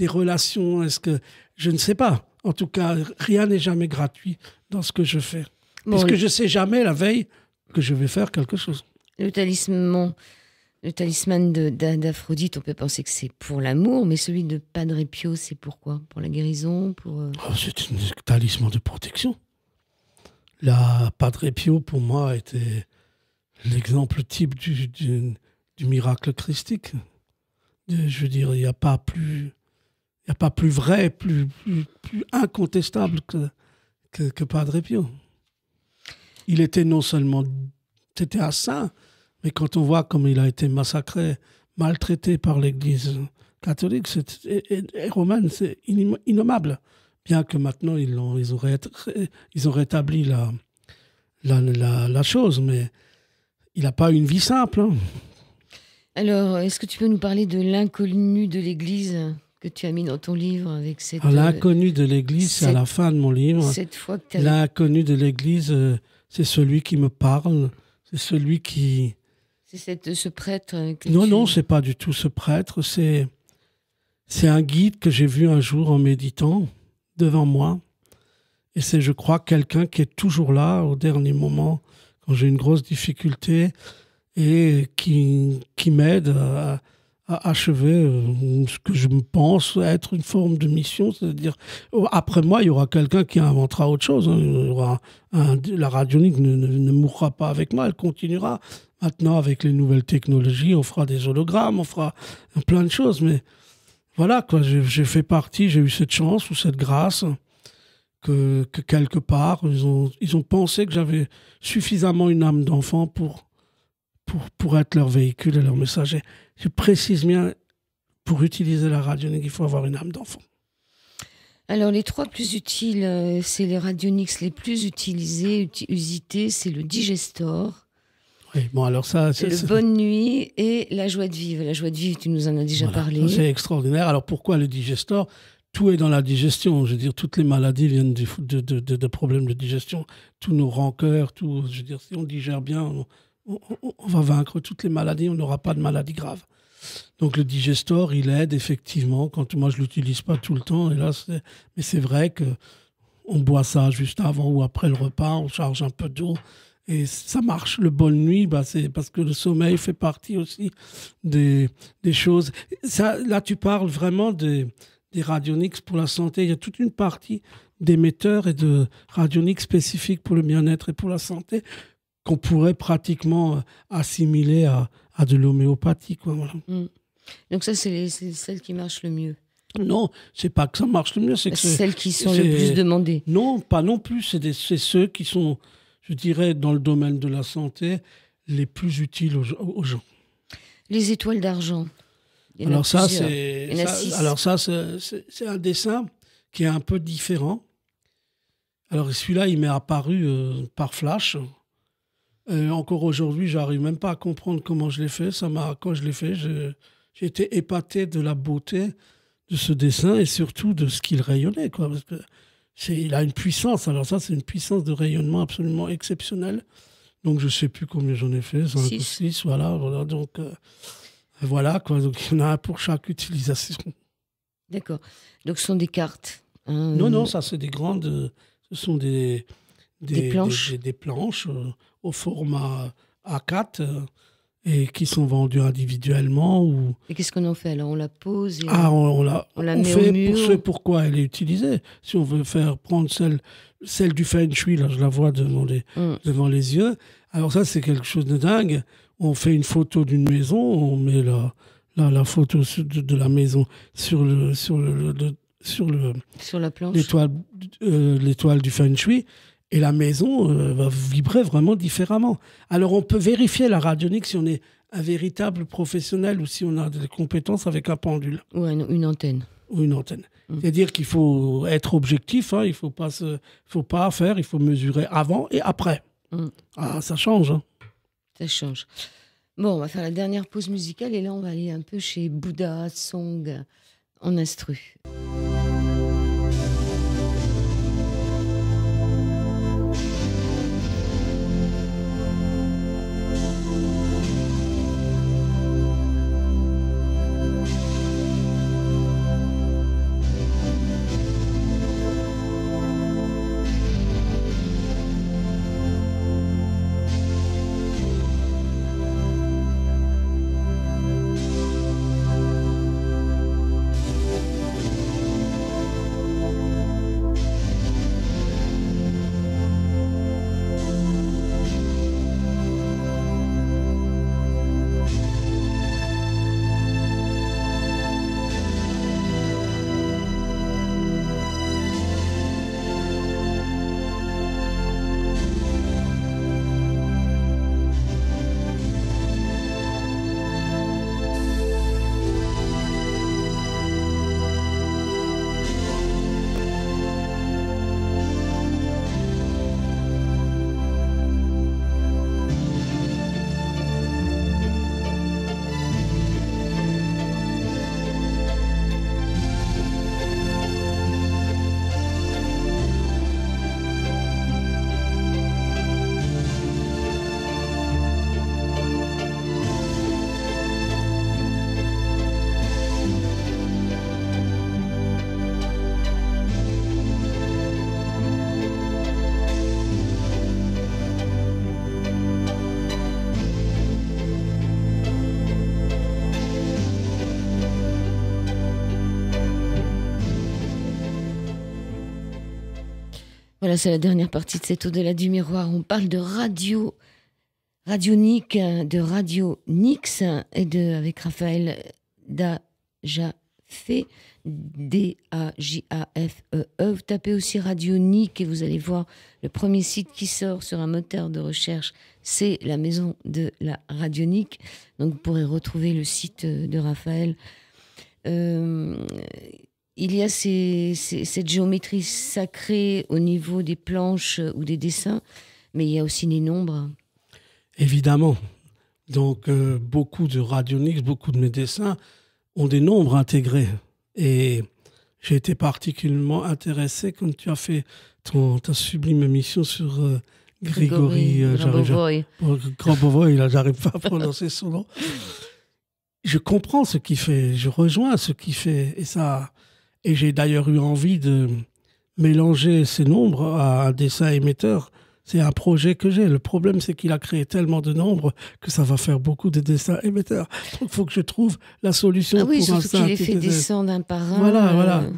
relations Est-ce que je ne sais pas. En tout cas, rien n'est jamais gratuit dans ce que je fais, parce que je ne sais jamais la veille que je vais faire quelque chose. Le talisman le talisman d'Aphrodite, on peut penser que c'est pour l'amour, mais celui de Padre Pio, c'est quoi Pour la guérison pour... Euh oh, c'est un talisman de protection. La Padre Pio, pour moi, était l'exemple type du, miracle christique. Je veux dire, il n'y a pas plus... vrai, plus, incontestable que, que, Padre Pio. Il était non seulement... C'était un saint, mais quand on voit comme il a été massacré, maltraité par l'Église catholique et, romaine, c'est innommable. Bien que maintenant, ils, ont, ils, rétabli, ils ont la, la, la, chose, mais il n'a pas eu une vie simple. Hein. Alors, est-ce que tu peux nous parler de l'inconnu de l'Église que tu as mis dans ton livre avec cette... Ah, euh, l'inconnu de l'Église, c'est à la fin de mon livre. Cette fois que L'inconnu de l'Église, euh, c'est celui qui me parle, c'est celui qui, c'est ce prêtre. Euh, que non, non, c'est pas du tout ce prêtre. C'est c'est un guide que j'ai vu un jour en méditant devant moi. Et c'est, je crois, quelqu'un qui est toujours là au dernier moment quand j'ai une grosse difficulté et qui, m'aide à, achever euh, ce que je pense être une forme de mission. C'est-à-dire, oh, après moi, il y aura quelqu'un qui inventera autre chose. Hein. la radio ne, ne mourra pas avec moi, elle continuera. Maintenant, avec les nouvelles technologies, on fera des hologrammes, on fera plein de choses. Mais voilà, quoi, j'ai fait partie, j'ai eu cette chance ou cette grâce que, quelque part, ils ont, ils ont pensé que j'avais suffisamment une âme d'enfant pour, pour, pour être leur véhicule et leur messager. Je précise bien, pour utiliser la radionique, il faut avoir une âme d'enfant. Alors, les trois plus utiles, euh, c'est les radionix les plus utilisés, usités, c'est le digestor, alors ça, c'est. Le Bonne Nuit et La Joie de Vivre. La Joie de Vivre, tu nous en as déjà parlé. C'est extraordinaire. Alors pourquoi le digestor tout est dans la digestion. Je veux dire, toutes les maladies viennent de, problèmes de digestion. Tous nos rancœurs, tout. Je veux dire, si on digère bien, on, va vaincre toutes les maladies. On n'aura pas de maladies graves. Donc le digestor, il aide effectivement. Quand moi, je l'utilise pas tout le temps. Et là, mais c'est vrai que on boit ça juste avant ou après le repas. On charge un peu d'eau et ça marche. Le bonne nuit, bah, c'est parce que le sommeil fait partie aussi des, choses. Ça, là, tu parles vraiment des, des radionics pour la santé. Il y a toute une partie d'émetteurs et de radionics spécifiques pour le bien-être et pour la santé qu'on pourrait pratiquement euh, assimiler à, de l'homéopathie. Quoi, mm. Donc ça, c'est celle qui marche le mieux. Non, c'est pas que ça marche le mieux, c'est bah, que celles qui sont le plus demandées. Non, pas non plus. C'est ceux qui sont je dirais, dans le domaine de la santé, les plus utiles aux, gens. Les étoiles d'argent. Alors, ça, alors ça, c'est un dessin qui est un peu différent. Alors celui-là, il m'est apparu euh, par flash. Euh, encore aujourd'hui, j'arrive même pas à comprendre comment je l'ai fait. Ça m'a, quand je l'ai fait, j'ai été épaté de la beauté de ce dessin et surtout de ce qu'il rayonnait. Quoi il a une puissance. Alors ça, c'est une puissance de rayonnement absolument exceptionnelle. Donc je sais plus combien j'en ai fait, 5 ou 6, voilà, voilà. Donc euh, voilà quoi. Donc il y en a un pour chaque utilisation. D'accord. Donc ce sont des cartes. Hein, non, non, ça c'est des grandes. Euh, ce sont des des, planches, des, des, planches euh, au format A4 et qui sont vendus individuellement. Ou... Et qu'est-ce qu'on en fait alors On la pose et Ah, on, la, on la met au mur. Pour ce pourquoi elle est utilisée. Si on veut faire prendre celle, celle du feng shui, là je la vois devant les, hum. devant les yeux, alors ça c'est quelque chose de dingue. On fait une photo d'une maison, on met la, la, photo de, la maison sur le... Sur le, sur le sur la planche l'étoile euh, l'étoile du feng shui et la maison euh, va vibrer vraiment différemment. Alors on peut vérifier la radionique si on est un véritable professionnel ou si on a des compétences avec un pendule. Ou une antenne. Ou une antenne. Hum. C'est-à-dire qu'il faut être objectif, hein, il ne faut, pas faut pas faire, il faut mesurer avant et après. Hum. Ah, ça change. Hein. Ça change. Bon, on va faire la dernière pause musicale et là on va aller un peu chez Bouddha Song en instru. c'est la dernière partie de cet au-delà du miroir. On parle de radio, radionique, de radio Nix, et de, avec Raphaël Dajafé, D-A-J-A-F-E-E. E. Vous tapez aussi radio Nick et vous allez voir le premier site qui sort sur un moteur de recherche, c'est la maison de la radionique. Donc vous pourrez retrouver le site de Raphaël. Euh, il y a cette géométrie sacrée au niveau des planches euh, ou des dessins, mais il y a aussi les nombres. Évidemment. Donc, euh, beaucoup de Radionix, beaucoup de mes dessins ont des nombres intégrés. Et j'ai été particulièrement intéressé quand tu as fait ton, ta sublime émission sur euh, Grégory euh, Grabovoy. là, j'arrive pas à prononcer son nom. Je comprends ce qu'il fait, je rejoins ce qu'il fait. Et ça, et j'ai d'ailleurs eu envie de mélanger ces nombres à un dessin émetteur. C'est un projet que j'ai. Le problème, c'est qu'il a créé tellement de nombres que ça va faire beaucoup de dessins émetteurs. il faut que je trouve la solution ah oui, surtout qu'il les fait descendre un par un. Voilà, voilà. Euh.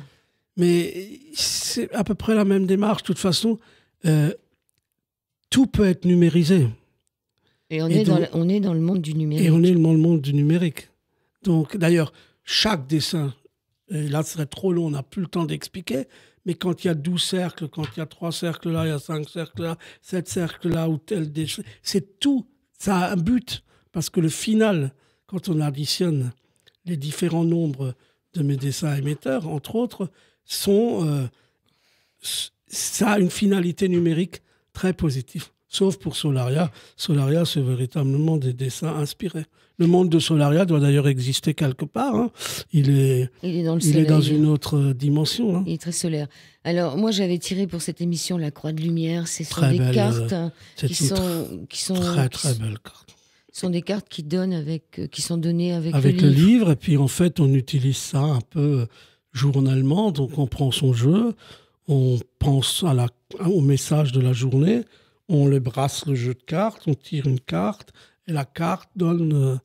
Mais c'est à peu près la même démarche. De toute façon, euh, tout peut être numérisé. Et, on, on, est dans le, monde du numérique. Et on est dans le monde du numérique. Donc, d'ailleurs, chaque dessin là, ce serait trop long, on n'a plus le temps d'expliquer. Mais quand il y a 12 cercles, quand il y a 3 cercles là, il y a 5 cercles là, 7 cercles là, ou tel déchet, c'est tout. Ça a un but. Parce que le final, quand on additionne les différents nombres de mes dessins émetteurs, entre autres, sont, euh, ça a une finalité numérique très positive. Sauf pour Solaria. Solaria, c'est véritablement des dessins inspirés. Le monde de Solaria doit d'ailleurs exister quelque part. Hein. Il, est, est dans, une hein. autre euh, dimension. Hein. Il est très solaire. Alors, moi, j'avais tiré pour cette émission la Croix de Lumière. Euh, c'est sont des cartes qui sont, qui sont, Très, très sont des cartes qui, donnent avec, euh, qui sont données avec, le, livre. Et puis, en fait, on utilise ça un peu journalement. Donc, on prend son jeu, on pense à la, au message de la journée on le brasse le jeu de cartes, on tire une carte et la carte donne, euh,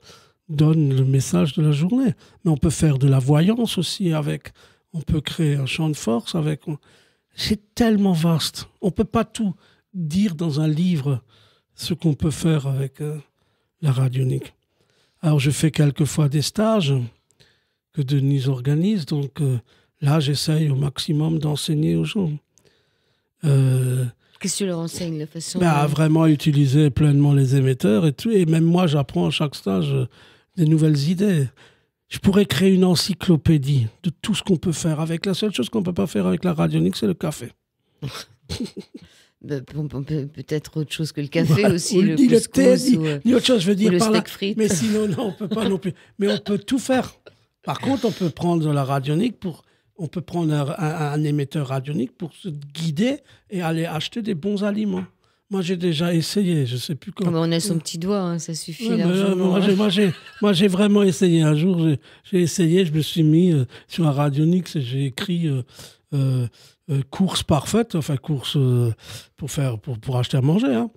donne le message de la journée. Mais on peut faire de la voyance aussi avec. On peut créer un champ de force avec. C'est tellement vaste. On ne peut pas tout dire dans un livre ce qu'on peut faire avec euh, la radionique. Alors je fais quelquefois des stages que Denis organise, donc euh, là j'essaye au maximum d'enseigner aux gens. Qu'est-ce que tu leur enseignes, la façon à bah, vraiment utiliser pleinement les émetteurs et tout. Et même moi, j'apprends à chaque stage euh, des nouvelles idées. Je pourrais créer une encyclopédie de tout ce qu'on peut faire avec. La seule chose qu'on ne peut pas faire avec la radionique, c'est le café. Bah, peut-être autre chose que le café aussi, le, le thé, euh, ni autre chose, je veux dire, le steak frites. Mais sinon, non, on peut pas non plus. Mais on peut tout faire. Par contre, on peut prendre de la radionique pour on peut prendre un, émetteur radionique pour se guider et aller acheter des bons aliments. Moi, j'ai déjà essayé, je sais plus ah, comment. on a son petit doigt, hein, ça suffit. Euh, hein. moi, j'ai vraiment essayé. Un jour, j'ai essayé, je me suis mis euh, sur un radionique, j'ai écrit euh, course parfaite, enfin course pour, faire, pour, pour acheter à manger. Hein.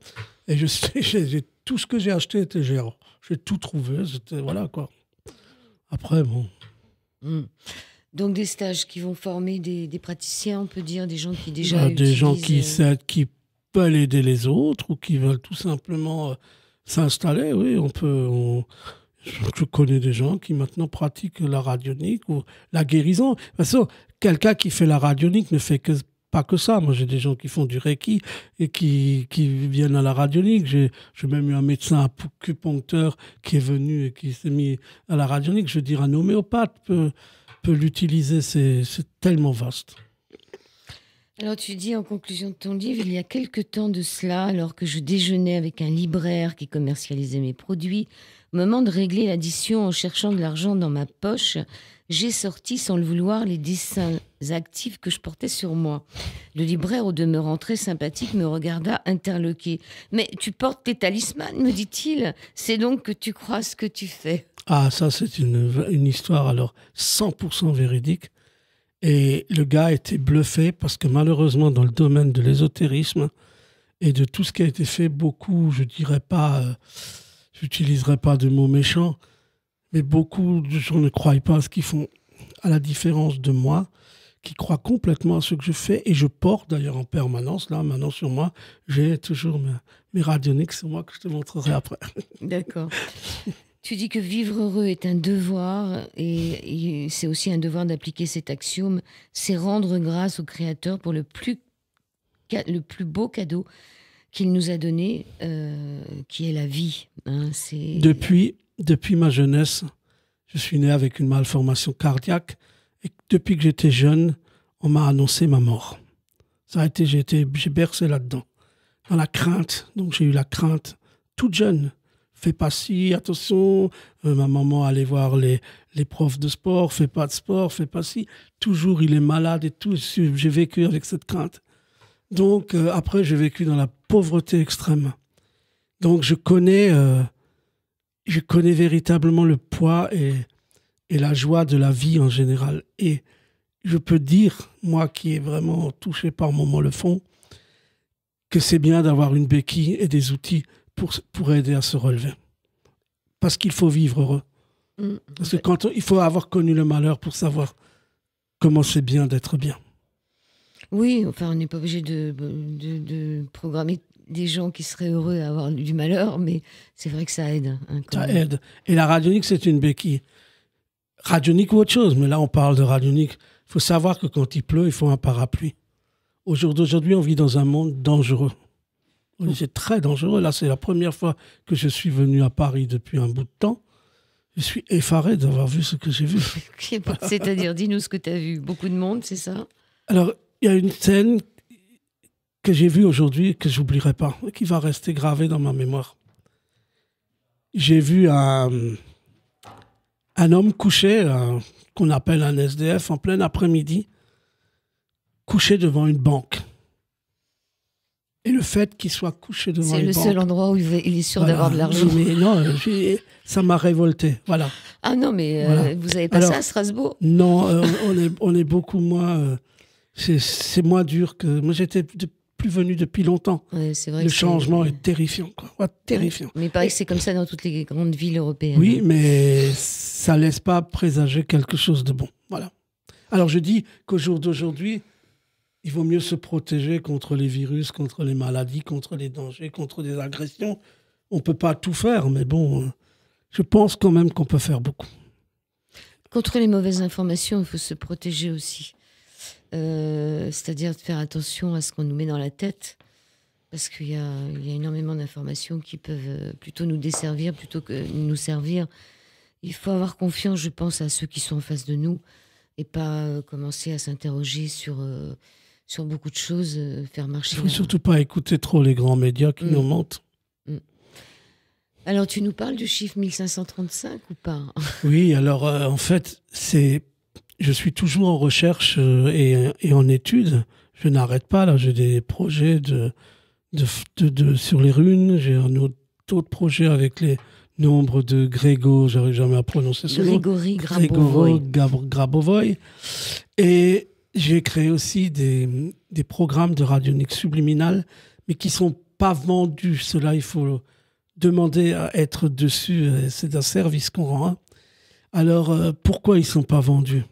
Et je tout ce que j'ai acheté, j'ai tout trouvé. Voilà quoi. Après, bon. Hmm. Donc des stages qui vont former des, praticiens, on peut dire, des gens qui déjà... Bah, des gens qui, euh, qui peuvent aider les autres ou qui veulent tout simplement euh, s'installer, oui, on peut... Je connais des gens qui maintenant pratiquent la radionique ou la guérison. De toute quelqu'un qui fait la radionique ne fait que pas que ça. Moi, j'ai des gens qui font du Reiki et qui, qui viennent à la radionique. J'ai même eu un médecin acupuncteur qui est venu et qui s'est mis à la radionique. Je veux dire, un homéopathe peut, peut l'utiliser, c'est tellement vaste. Alors tu dis en conclusion de ton livre, il y a quelque temps de cela, alors que je déjeunais avec un libraire qui commercialisait mes produits, au moment de régler l'addition en cherchant de l'argent dans ma poche, j'ai sorti sans le vouloir les dessins actifs que je portais sur moi. Le libraire, au demeurant très sympathique, me regarda interloqué. Mais tu portes tes talismans, me dit-il. C'est donc que tu crois ce que tu fais. Ah, ça, c'est une, histoire, alors, 100% véridique. Et le gars était bluffé parce que malheureusement, dans le domaine de l'ésotérisme et de tout ce qui a été fait, beaucoup, je dirais pas, je euh, j'utiliserai pas de mots méchants, mais beaucoup de gens ne croient pas à ce qu'ils font, à la différence de moi, qui crois complètement à ce que je fais et je porte d'ailleurs en permanence, là, maintenant sur moi, j'ai toujours mes, radionics radioniques c'est moi que je te montrerai après. D'accord. Tu dis que vivre heureux est un devoir et, c'est aussi un devoir d'appliquer cet axiome. C'est rendre grâce au Créateur pour le plus, le plus beau cadeau qu'il nous a donné, euh, qui est la vie. Hein, depuis, depuis ma jeunesse, je suis né avec une malformation cardiaque et depuis que j'étais jeune, on m'a annoncé ma mort. Ça a été, j'ai bercé là-dedans, dans la crainte. Donc j'ai eu la crainte toute jeune fais pas ci, attention. Euh, ma maman allait voir les, les profs de sport, fais pas de sport, fais pas ci. Toujours, il est malade et tout. J'ai vécu avec cette crainte. Donc, euh, après, j'ai vécu dans la pauvreté extrême. Donc, je connais, euh, je connais véritablement le poids et, et la joie de la vie en général. Et je peux dire, moi qui est vraiment touché par moment le fond, que c'est bien d'avoir une béquille et des outils pour, aider à se relever. Parce qu'il faut vivre heureux. Mm, mm. Parce que quand il faut avoir connu le malheur pour savoir comment c'est bien d'être bien. Oui, enfin, on n'est pas obligé de, programmer des gens qui seraient heureux à avoir du malheur, mais c'est vrai que ça aide. Hein, ça aide. Et la radionique, c'est une béquille. Radionique ou autre chose, mais là, on parle de radionique. Il faut savoir que quand il pleut, il faut un parapluie. Au jour d'aujourd'hui, on vit dans un monde dangereux. C'est très dangereux. Là, c'est la première fois que je suis venu à Paris depuis un bout de temps. Je suis effaré d'avoir vu ce que j'ai vu. C'est-à-dire, dis-nous ce que tu as vu. Beaucoup de monde, c'est ça Alors, il y a une scène que j'ai vue aujourd'hui que j'oublierai pas, qui va rester gravée dans ma mémoire. J'ai vu un, un homme couché, euh, qu'on appelle un SDF, en plein après-midi, couché devant une banque. Et le fait qu'il soit couché devant C'est le seul endroit où il est sûr d'avoir de l'argent. Mais non, ça m'a révolté. Voilà. Ah non, mais euh, vous n'avez pas ça à Strasbourg Non, euh, on, est, beaucoup moins. Euh, c'est moins dur que. Moi, j'étais plus venu depuis longtemps. le changement est... terrifiant. Quoi. terrifiant. Mais pareil, que c'est comme ça dans toutes les grandes villes européennes. Oui, mais ça laisse pas présager quelque chose de bon. Voilà. Alors je dis qu'au jour d'aujourd'hui, il vaut mieux se protéger contre les virus, contre les maladies, contre les dangers, contre des agressions. On ne peut pas tout faire, mais bon, euh, je pense quand même qu'on peut faire beaucoup. Contre les mauvaises informations, il faut se protéger aussi. Euh, c'est-à-dire de faire attention à ce qu'on nous met dans la tête, parce qu'il y, a énormément d'informations qui peuvent euh, plutôt nous desservir, plutôt que nous servir. Il faut avoir confiance, je pense, à ceux qui sont en face de nous, et pas commencer à s'interroger sur sur beaucoup de choses, euh, faire marcher. Euh, surtout pas écouter trop les grands médias qui mm. nous mentent. Mm. Alors, tu nous parles du chiffre 1535 ou pas Oui, alors euh, en fait, c'est, je suis toujours en recherche et, en étude. Je n'arrête pas, là, j'ai des projets de, de, de, sur les runes, j'ai un autre, autre projet avec les, nombres de Grégo, j'arrive jamais à prononcer son nom. Grégory Grabovoy. Et j'ai créé aussi des, programmes de radionique subliminal, mais qui sont pas vendus. Cela, il faut demander à être dessus. Euh, c'est un service qu'on rend. Hein. Alors, euh, pourquoi ils sont pas vendus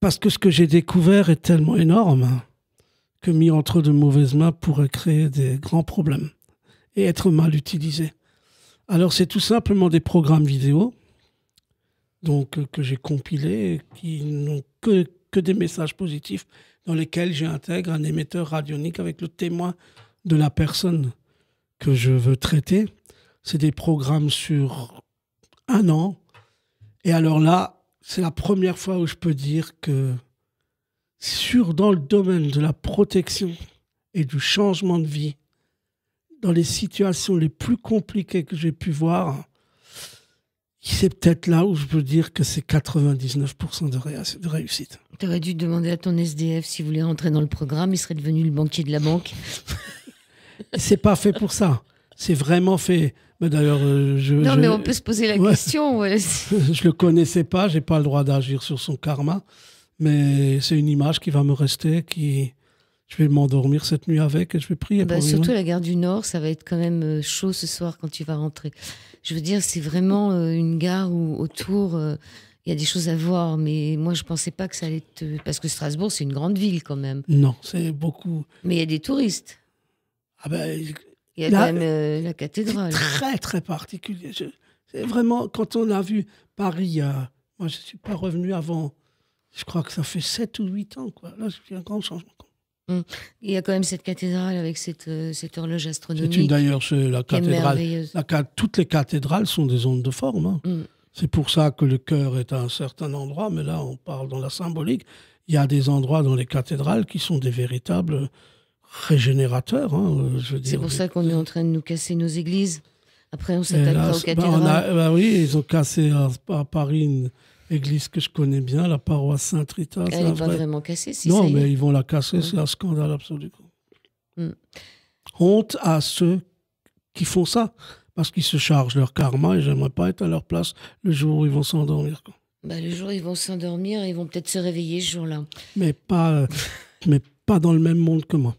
Parce que ce que j'ai découvert est tellement énorme hein, que mis entre de mauvaises mains pourrait créer des grands problèmes et être mal utilisé. Alors, c'est tout simplement des programmes vidéo donc, euh, que j'ai compilés qui n'ont que que des messages positifs dans lesquels j'intègre un émetteur radionique avec le témoin de la personne que je veux traiter. C'est des programmes sur un an. Et alors là, c'est la première fois où je peux dire que sur dans le domaine de la protection et du changement de vie, dans les situations les plus compliquées que j'ai pu voir, c'est peut-être là où je peux dire que c'est 99% de, réussite. Tu aurais dû demander à ton SDF s'il voulait rentrer dans le programme, il serait devenu le banquier de la banque. c'est pas fait pour ça. C'est vraiment fait. Mais D'ailleurs, euh, je. Non, mais on peut se poser la question. Je je le connaissais pas, j'ai pas le droit d'agir sur son karma, mais c'est une image qui va me rester, qui. Je vais m'endormir cette nuit avec et je vais prier. Bah, pour lui. surtout la gare du Nord, ça va être quand même euh, chaud ce soir quand tu vas rentrer. Je veux dire, c'est vraiment euh, une gare où autour, euh, il y a des choses à voir. Mais moi, je ne pensais pas que ça allait être... Parce que Strasbourg, c'est une grande ville quand même. Non, c'est beaucoup. Mais il y a des touristes. Ah ben, il y a la, quand même euh, la cathédrale. Très, très particulier. C'est vraiment, quand on a vu Paris, moi, je ne suis pas revenu avant, je crois que ça fait 7 ou 8 ans. Quoi. Là, c'est un grand changement. Mm. Il y a quand même cette cathédrale avec cette, euh, cette horloge astronomique. D'ailleurs, la cathédrale. toutes les cathédrales sont des ondes de forme. Hein. Mm. C'est pour ça que le cœur est à un certain endroit, mais là, on parle dans la symbolique. Il y a des endroits dans les cathédrales qui sont des véritables régénérateurs. Hein, euh, c'est pour ça qu'on est en train de nous casser nos églises. Après, on s'attaque aux ben, cathédrales. Ben oui, ils ont cassé à, Paris église que je connais bien, la paroisse Saint-Rita. Elle va vraiment casser, si Non, mais ils vont la casser, c'est un scandale absolu. Hmm. Honte à ceux qui font ça, parce qu'ils se chargent leur karma et j'aimerais pas être à leur place le jour où ils vont s'endormir. Bah, le jour où ils vont s'endormir, ils vont peut-être se réveiller ce jour-là. Mais pas, euh, mais dans le même monde que moi.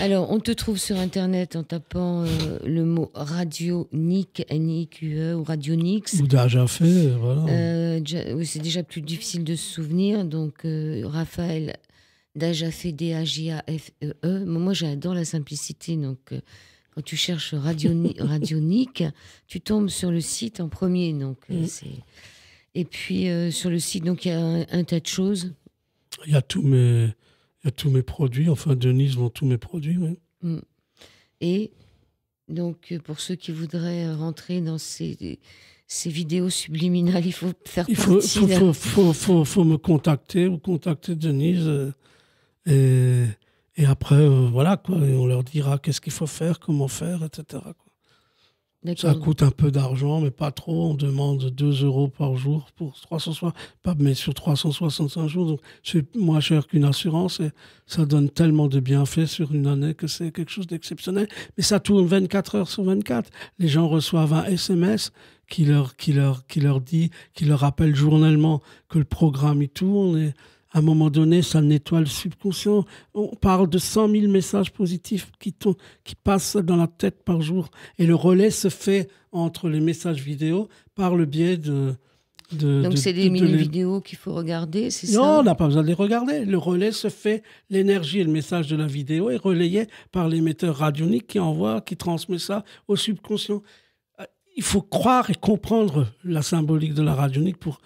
Alors, on te trouve sur Internet en tapant euh, le mot radionique, N-I-Q-E, ou radionix. Ou déjà voilà. Euh, c'est déjà plus difficile de se souvenir. Donc, euh, Raphaël Dajafé, d a j a f e, e. Moi, j'adore la simplicité. Donc, euh, quand tu cherches Radio Nick, tu tombes sur le site en premier. Donc, mm. Et puis, sur le site, donc il y a un, un tas de choses. Il y a tous mes y a tous mes produits. Enfin, Denise vend tous mes produits. Mm. Et donc, euh, pour ceux qui voudraient rentrer dans ces, ces vidéos subliminales, il faut faire il faut, partie faut, faut, me contacter ou contacter Denise. Euh, et, après, euh, voilà, quoi. on leur dira qu'est-ce qu'il faut faire, comment faire, etc. Ça coûte un peu d'argent, mais pas trop. On demande 2 euros par jour pour 360, pas, mais sur 365 jours. Donc, c'est moins cher qu'une assurance et ça donne tellement de bienfaits sur une année que c'est quelque chose d'exceptionnel. Mais ça tourne 24 heures sur 24. Les gens reçoivent un SMS qui leur, qui leur, qui leur dit, qui leur rappelle journellement que le programme y tourne à un moment donné, ça nettoie le subconscient. On parle de 100 000 messages positifs qui, qui passent dans la tête par jour. Et le relais se fait entre les messages vidéo par le biais de, de, Donc c'est des mini-vidéos qu'il faut regarder, c'est ça Non, on n'a pas besoin de les regarder. Le relais se fait, l'énergie et le message de la vidéo est relayé par l'émetteur radionique qui envoie, qui transmet ça au subconscient. Euh, il faut croire et comprendre la symbolique de la radionique pour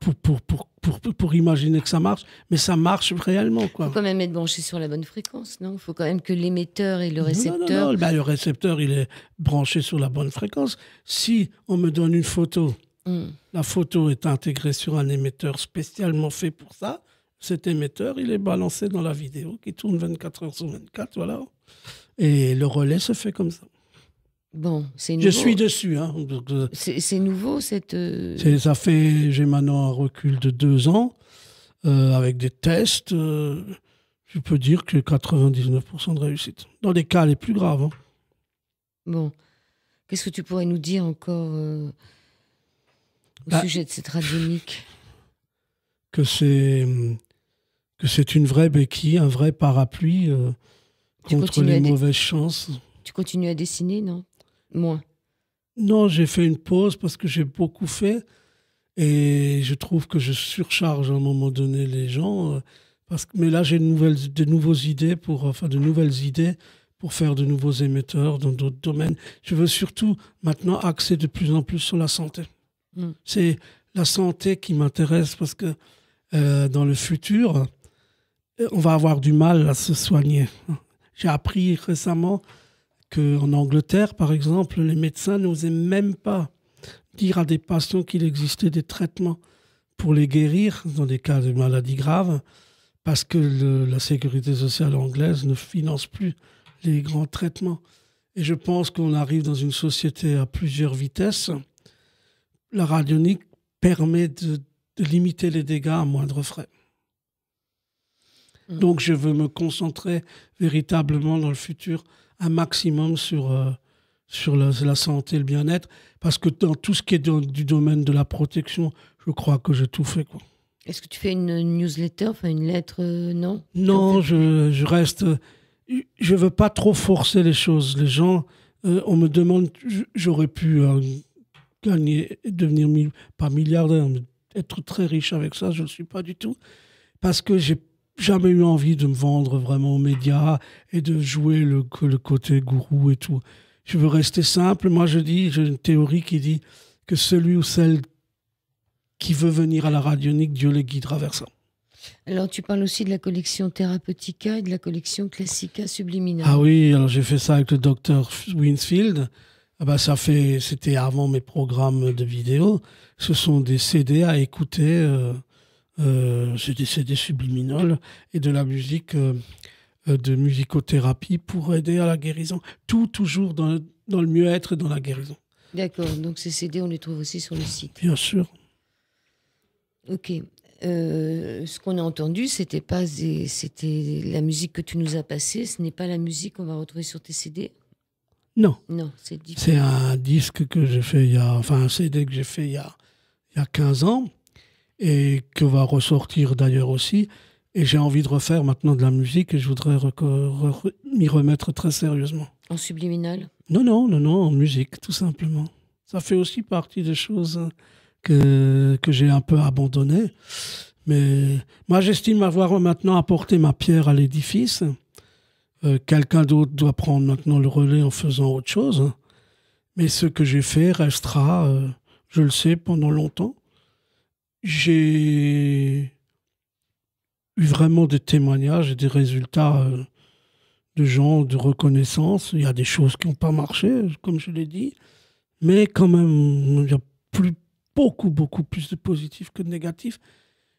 pour, pour, pour, imaginer que ça marche, mais ça marche réellement. Il faut quand même être branché sur la bonne fréquence, non Il faut quand même que l'émetteur et le récepteur... Ben, le récepteur, il est branché sur la bonne fréquence. Si on me donne une photo, hmm. la photo est intégrée sur un émetteur spécialement fait pour ça, cet émetteur, il est balancé dans la vidéo qui tourne 24 heures sur 24, voilà. Et le relais se fait comme ça. Je suis dessus. Hein, euh, c'est nouveau, cette. Euh, ça fait, j'ai maintenant un recul de deux ans, euh, avec des tests. je peux dire que 99% de réussite, dans les cas les plus graves. Hein. Bon. Qu'est-ce que tu pourrais nous dire encore au bah, sujet de cette radio Que c'est que c'est une vraie béquille, un vrai parapluie contre les mauvaises chances. Tu continues à dessiner, non moins Non, j'ai fait une pause parce que j'ai beaucoup fait et je trouve que je surcharge à un moment donné les gens. Euh, parce que, mais là, j'ai de, de nouveaux idées pour, euh, enfin, de nouvelles idées pour faire de nouveaux émetteurs dans d'autres domaines. Je veux surtout maintenant axer de plus en plus sur la santé. Mm. C'est la santé qui m'intéresse parce que euh, dans le futur, on va avoir du mal à se soigner. J'ai appris récemment qu'en Angleterre, par exemple, les médecins n'osaient même pas dire à des patients qu'il existait des traitements pour les guérir dans des cas de maladies graves, parce que la sécurité sociale anglaise ne finance plus les grands traitements. Et je pense qu'on arrive dans une société à plusieurs vitesses. La radionique permet de, limiter les dégâts à moindre frais. Mm. Donc je veux me concentrer véritablement dans le futur un maximum sur, euh, sur la, la, santé, le bien-être, parce que dans tout ce qui est du domaine de la protection, je crois que j'ai tout fait. Quoi. Est-ce que tu fais une newsletter, enfin une lettre, euh, non Non, je, reste. Euh, je veux pas trop forcer les choses. Les gens, on me demande, j'aurais pu gagner, devenir pas milliardaire, être très riche avec ça, je ne le suis pas du tout, parce que j'ai jamais eu envie de me vendre vraiment aux médias et de jouer le, côté gourou et tout. Je veux rester simple. Moi, je dis, j'ai une théorie qui dit que celui ou celle qui veut venir à la radionique, Dieu les guidera vers ça. Alors, tu parles aussi de la collection Therapeutica et de la collection Classica Sublimina. Ah oui, alors j'ai fait ça avec le docteur Winsfield. Ah ben, ça fait, c'était avant mes programmes de vidéo. Ce sont des CD à écouter. Euh, euh, c'est des CD subliminales et de la musique euh, euh, de musicothérapie pour aider à la guérison. Tout toujours dans, le mieux-être et dans la guérison. D'accord, donc ces CD, on les trouve aussi sur le site. Bien sûr. Ok. ce qu'on a entendu, c'était pas c'était la musique que tu nous as passée, ce n'est pas la musique qu'on va retrouver sur tes CD. Non. Non, c'est un disque que j'ai fait il y a, enfin un CD que j'ai fait il y il y a 15 ans et que va ressortir d'ailleurs aussi. Et j'ai envie de refaire maintenant de la musique et je voudrais m'y remettre très sérieusement. En subliminal Non, non, non, non, en musique, tout simplement. Ça fait aussi partie des choses que, j'ai un peu abandonnées. Mais moi, j'estime avoir maintenant apporté ma pierre à l'édifice. Euh, quelqu'un d'autre doit prendre maintenant le relais en faisant autre chose. Mais ce que j'ai fait restera, euh, je le sais, pendant longtemps j'ai eu vraiment des témoignages et des résultats euh, de gens, de reconnaissance. Il y a des choses qui n'ont pas marché, comme je l'ai dit, mais quand même, il y a plus, beaucoup, beaucoup plus de positifs que de négatifs.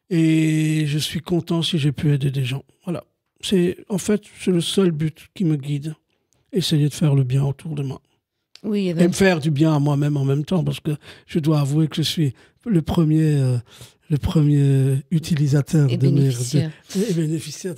Et je suis content si j'ai pu aider des gens. Voilà. C'est en fait c'est le seul but qui me guide, essayer de faire le bien autour de moi et, me faire du bien à moi-même en même temps, parce que je dois avouer que je suis le premier, euh, le premier utilisateur de bénéficiaire. mes de, et bénéficiaire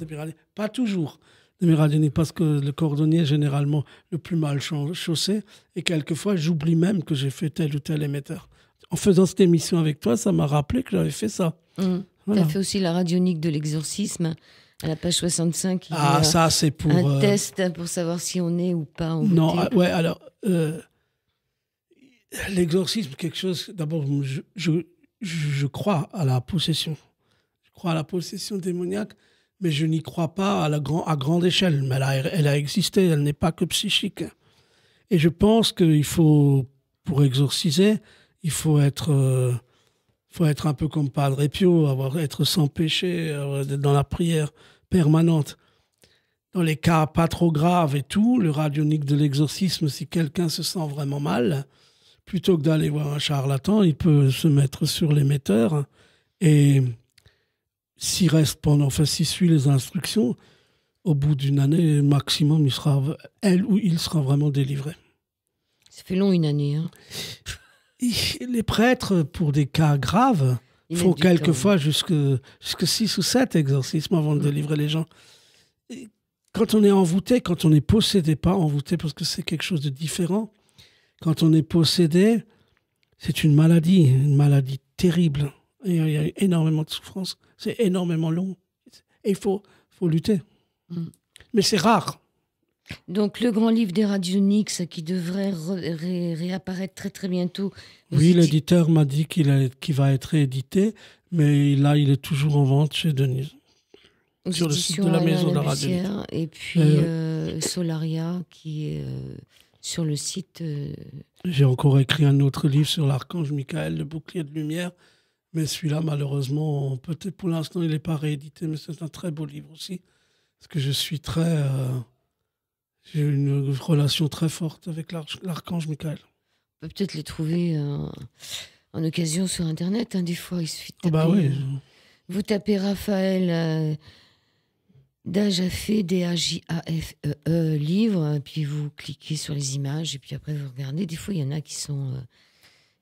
Pas toujours de Miralini, parce que le cordonnier est généralement le plus mal chaussé, et quelquefois j'oublie même que j'ai fait tel ou tel émetteur. En faisant cette émission avec toi, ça m'a rappelé que j'avais fait ça. Mmh. Tu as fait aussi la radionique de l'exorcisme à la page 65, il ah, y a ça, pour, un euh, test pour savoir si on est ou pas Non, ouais, alors, euh, l'exorcisme, quelque chose. D'abord, je, crois à la possession. Je crois à la possession démoniaque, mais je n'y crois pas à, la à grande échelle. Mais elle a, existé, elle n'est pas que psychique. Et je pense qu'il faut, pour exorciser, il faut être. Euh, faut être un peu comme Padre Pio, avoir, être sans péché, être dans la prière permanente. Dans les cas pas trop graves et tout, le radionique de l'exorcisme, si quelqu'un se sent vraiment mal, plutôt que d'aller voir un charlatan, il peut se mettre sur l'émetteur et s'il reste pendant, enfin s'il suit les instructions, au bout d'une année maximum, il sera, elle ou il sera vraiment délivré. Ça fait long une année. Hein les prêtres, pour des cas graves, font quelquefois jusque, jusque 6 ou sept exorcismes avant de mm. livrer les gens. quand on est envoûté, quand on est possédé, pas envoûté parce que c'est quelque chose de différent, quand on est possédé, c'est une maladie, une maladie terrible. il y a énormément de souffrance, c'est énormément long. Et il faut, lutter. Mm. Mais c'est rare. Donc le grand livre des Radionix qui devrait réapparaître très très bientôt. Oui, l'éditeur m'a dit qu'il va être réédité, mais là il est toujours en vente chez Denise. sur le site de la maison de la radio. Et puis euh, euh, Solaria qui est euh, sur le site. J'ai encore écrit un autre livre sur l'archange Michael, le bouclier de lumière. Mais celui-là, malheureusement, peut-être pour l'instant, il n'est pas réédité, mais c'est un très beau livre aussi. Parce que je suis très j'ai une relation très forte avec l'archange Michael. On peut peut-être les trouver euh, en occasion sur Internet. Hein, des fois, il suffit de oh, bah taper. Bah oui. Euh, vous tapez Raphaël euh, Dajafé, d a j a f e, e livre, puis vous cliquez sur les images, et puis après vous regardez. Des fois, il y en a qui sont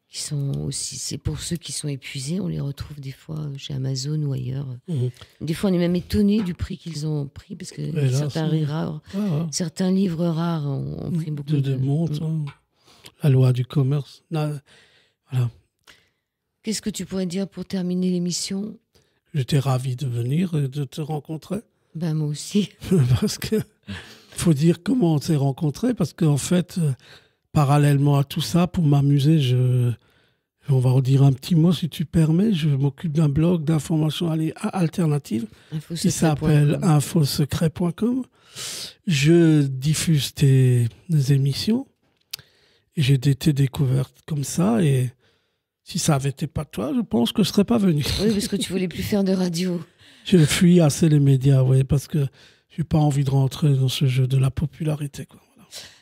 sont aussi. C'est pour ceux qui sont épuisés, on les retrouve des fois euh, chez Amazon ou ailleurs. Mhm. Des fois, on est même étonné du prix qu'ils ont pris, parce que certains, rares, certains livres rares ont, pris mhm. beaucoup de, de... Mm. Hein. La loi du commerce. voilà. Qu'est-ce que tu pourrais dire pour terminer l'émission J'étais ravi de venir et de te rencontrer. Ben, moi aussi. parce que faut dire comment on s'est rencontrés, parce qu'en fait. Euh, parallèlement à tout ça, pour m'amuser, on va redire un petit mot si tu permets. Je m'occupe d'un blog d'informations alternative qui s'appelle infosecret.com. Je diffuse tes, émissions émissions. J'ai été découverte comme ça et si ça avait été pas toi, je pense que je serais pas venu. Oui, parce que tu voulais plus faire de radio. je fuis assez les médias, oui, parce que j'ai pas envie de rentrer dans ce jeu de la popularité. Quoi.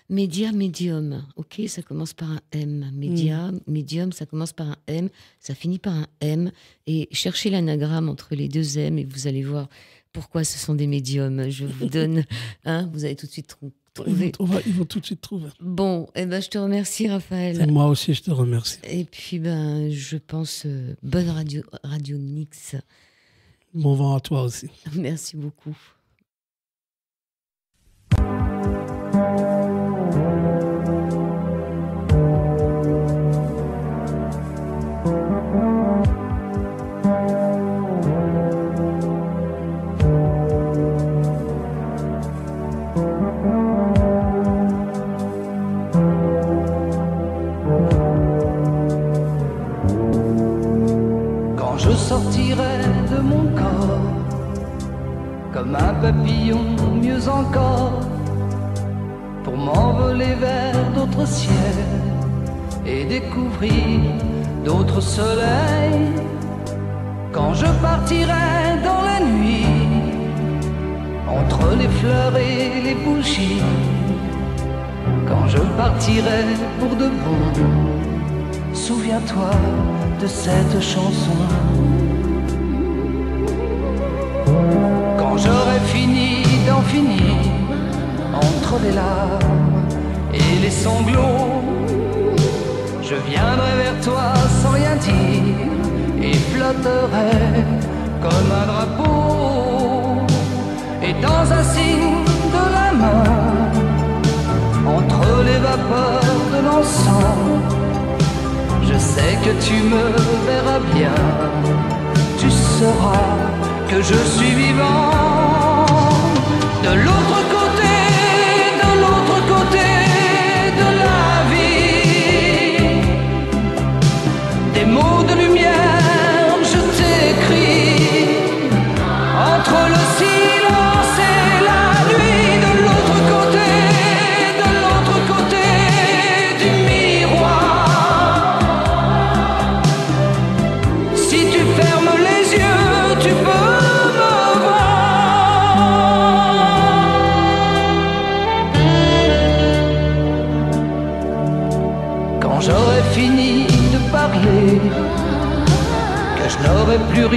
Média, médium. Ok, ça commence par un M. Média, mm. médium, ça commence par un M, ça finit par un M. Et cherchez l'anagramme entre les deux M et vous allez voir pourquoi ce sont des médiums. Je vous donne, hein, vous allez tout de suite Ils vont, tout de suite trouver. Bon, eh ben, je te remercie, Raphaël. moi aussi, je te remercie. Et puis, ben, je pense, euh, bonne radio, radio Nix. Bon vent à toi aussi. Merci beaucoup. comme papillon, mieux encore, pour m'envoler vers d'autres ciels et découvrir d'autres soleils. Quand je partirai dans la nuit, entre les fleurs et les bougies, quand je partirai pour de bon, souviens-toi de cette chanson. entre les larmes et les sanglots. Je viendrai vers toi sans rien dire et flotterai comme un drapeau. Et dans un signe de la main, entre les vapeurs de l'encens, je sais que tu me verras bien. Tu sauras que je suis vivant. 的路。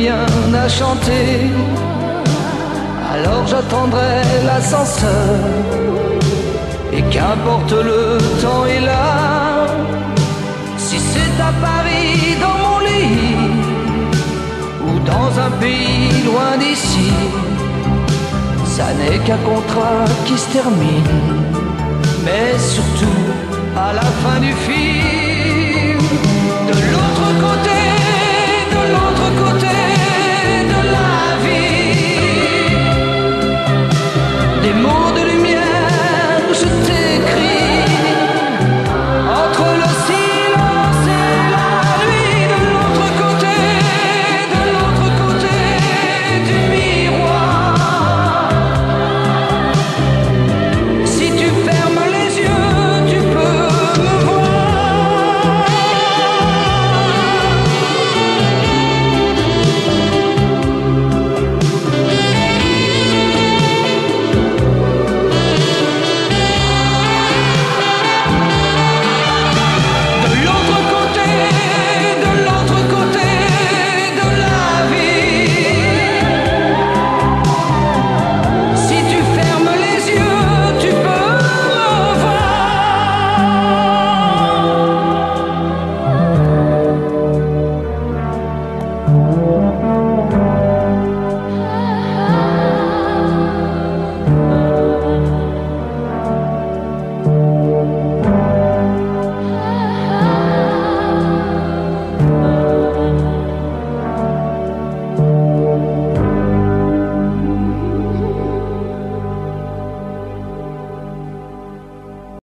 à chanter. Alors j'attendrai l'ascenseur. Et qu'importe le temps et là, si c'est à Paris dans mon lit, ou dans un pays loin d'ici, ça n'est qu'un contrat qui se termine, mais surtout à la fin du film.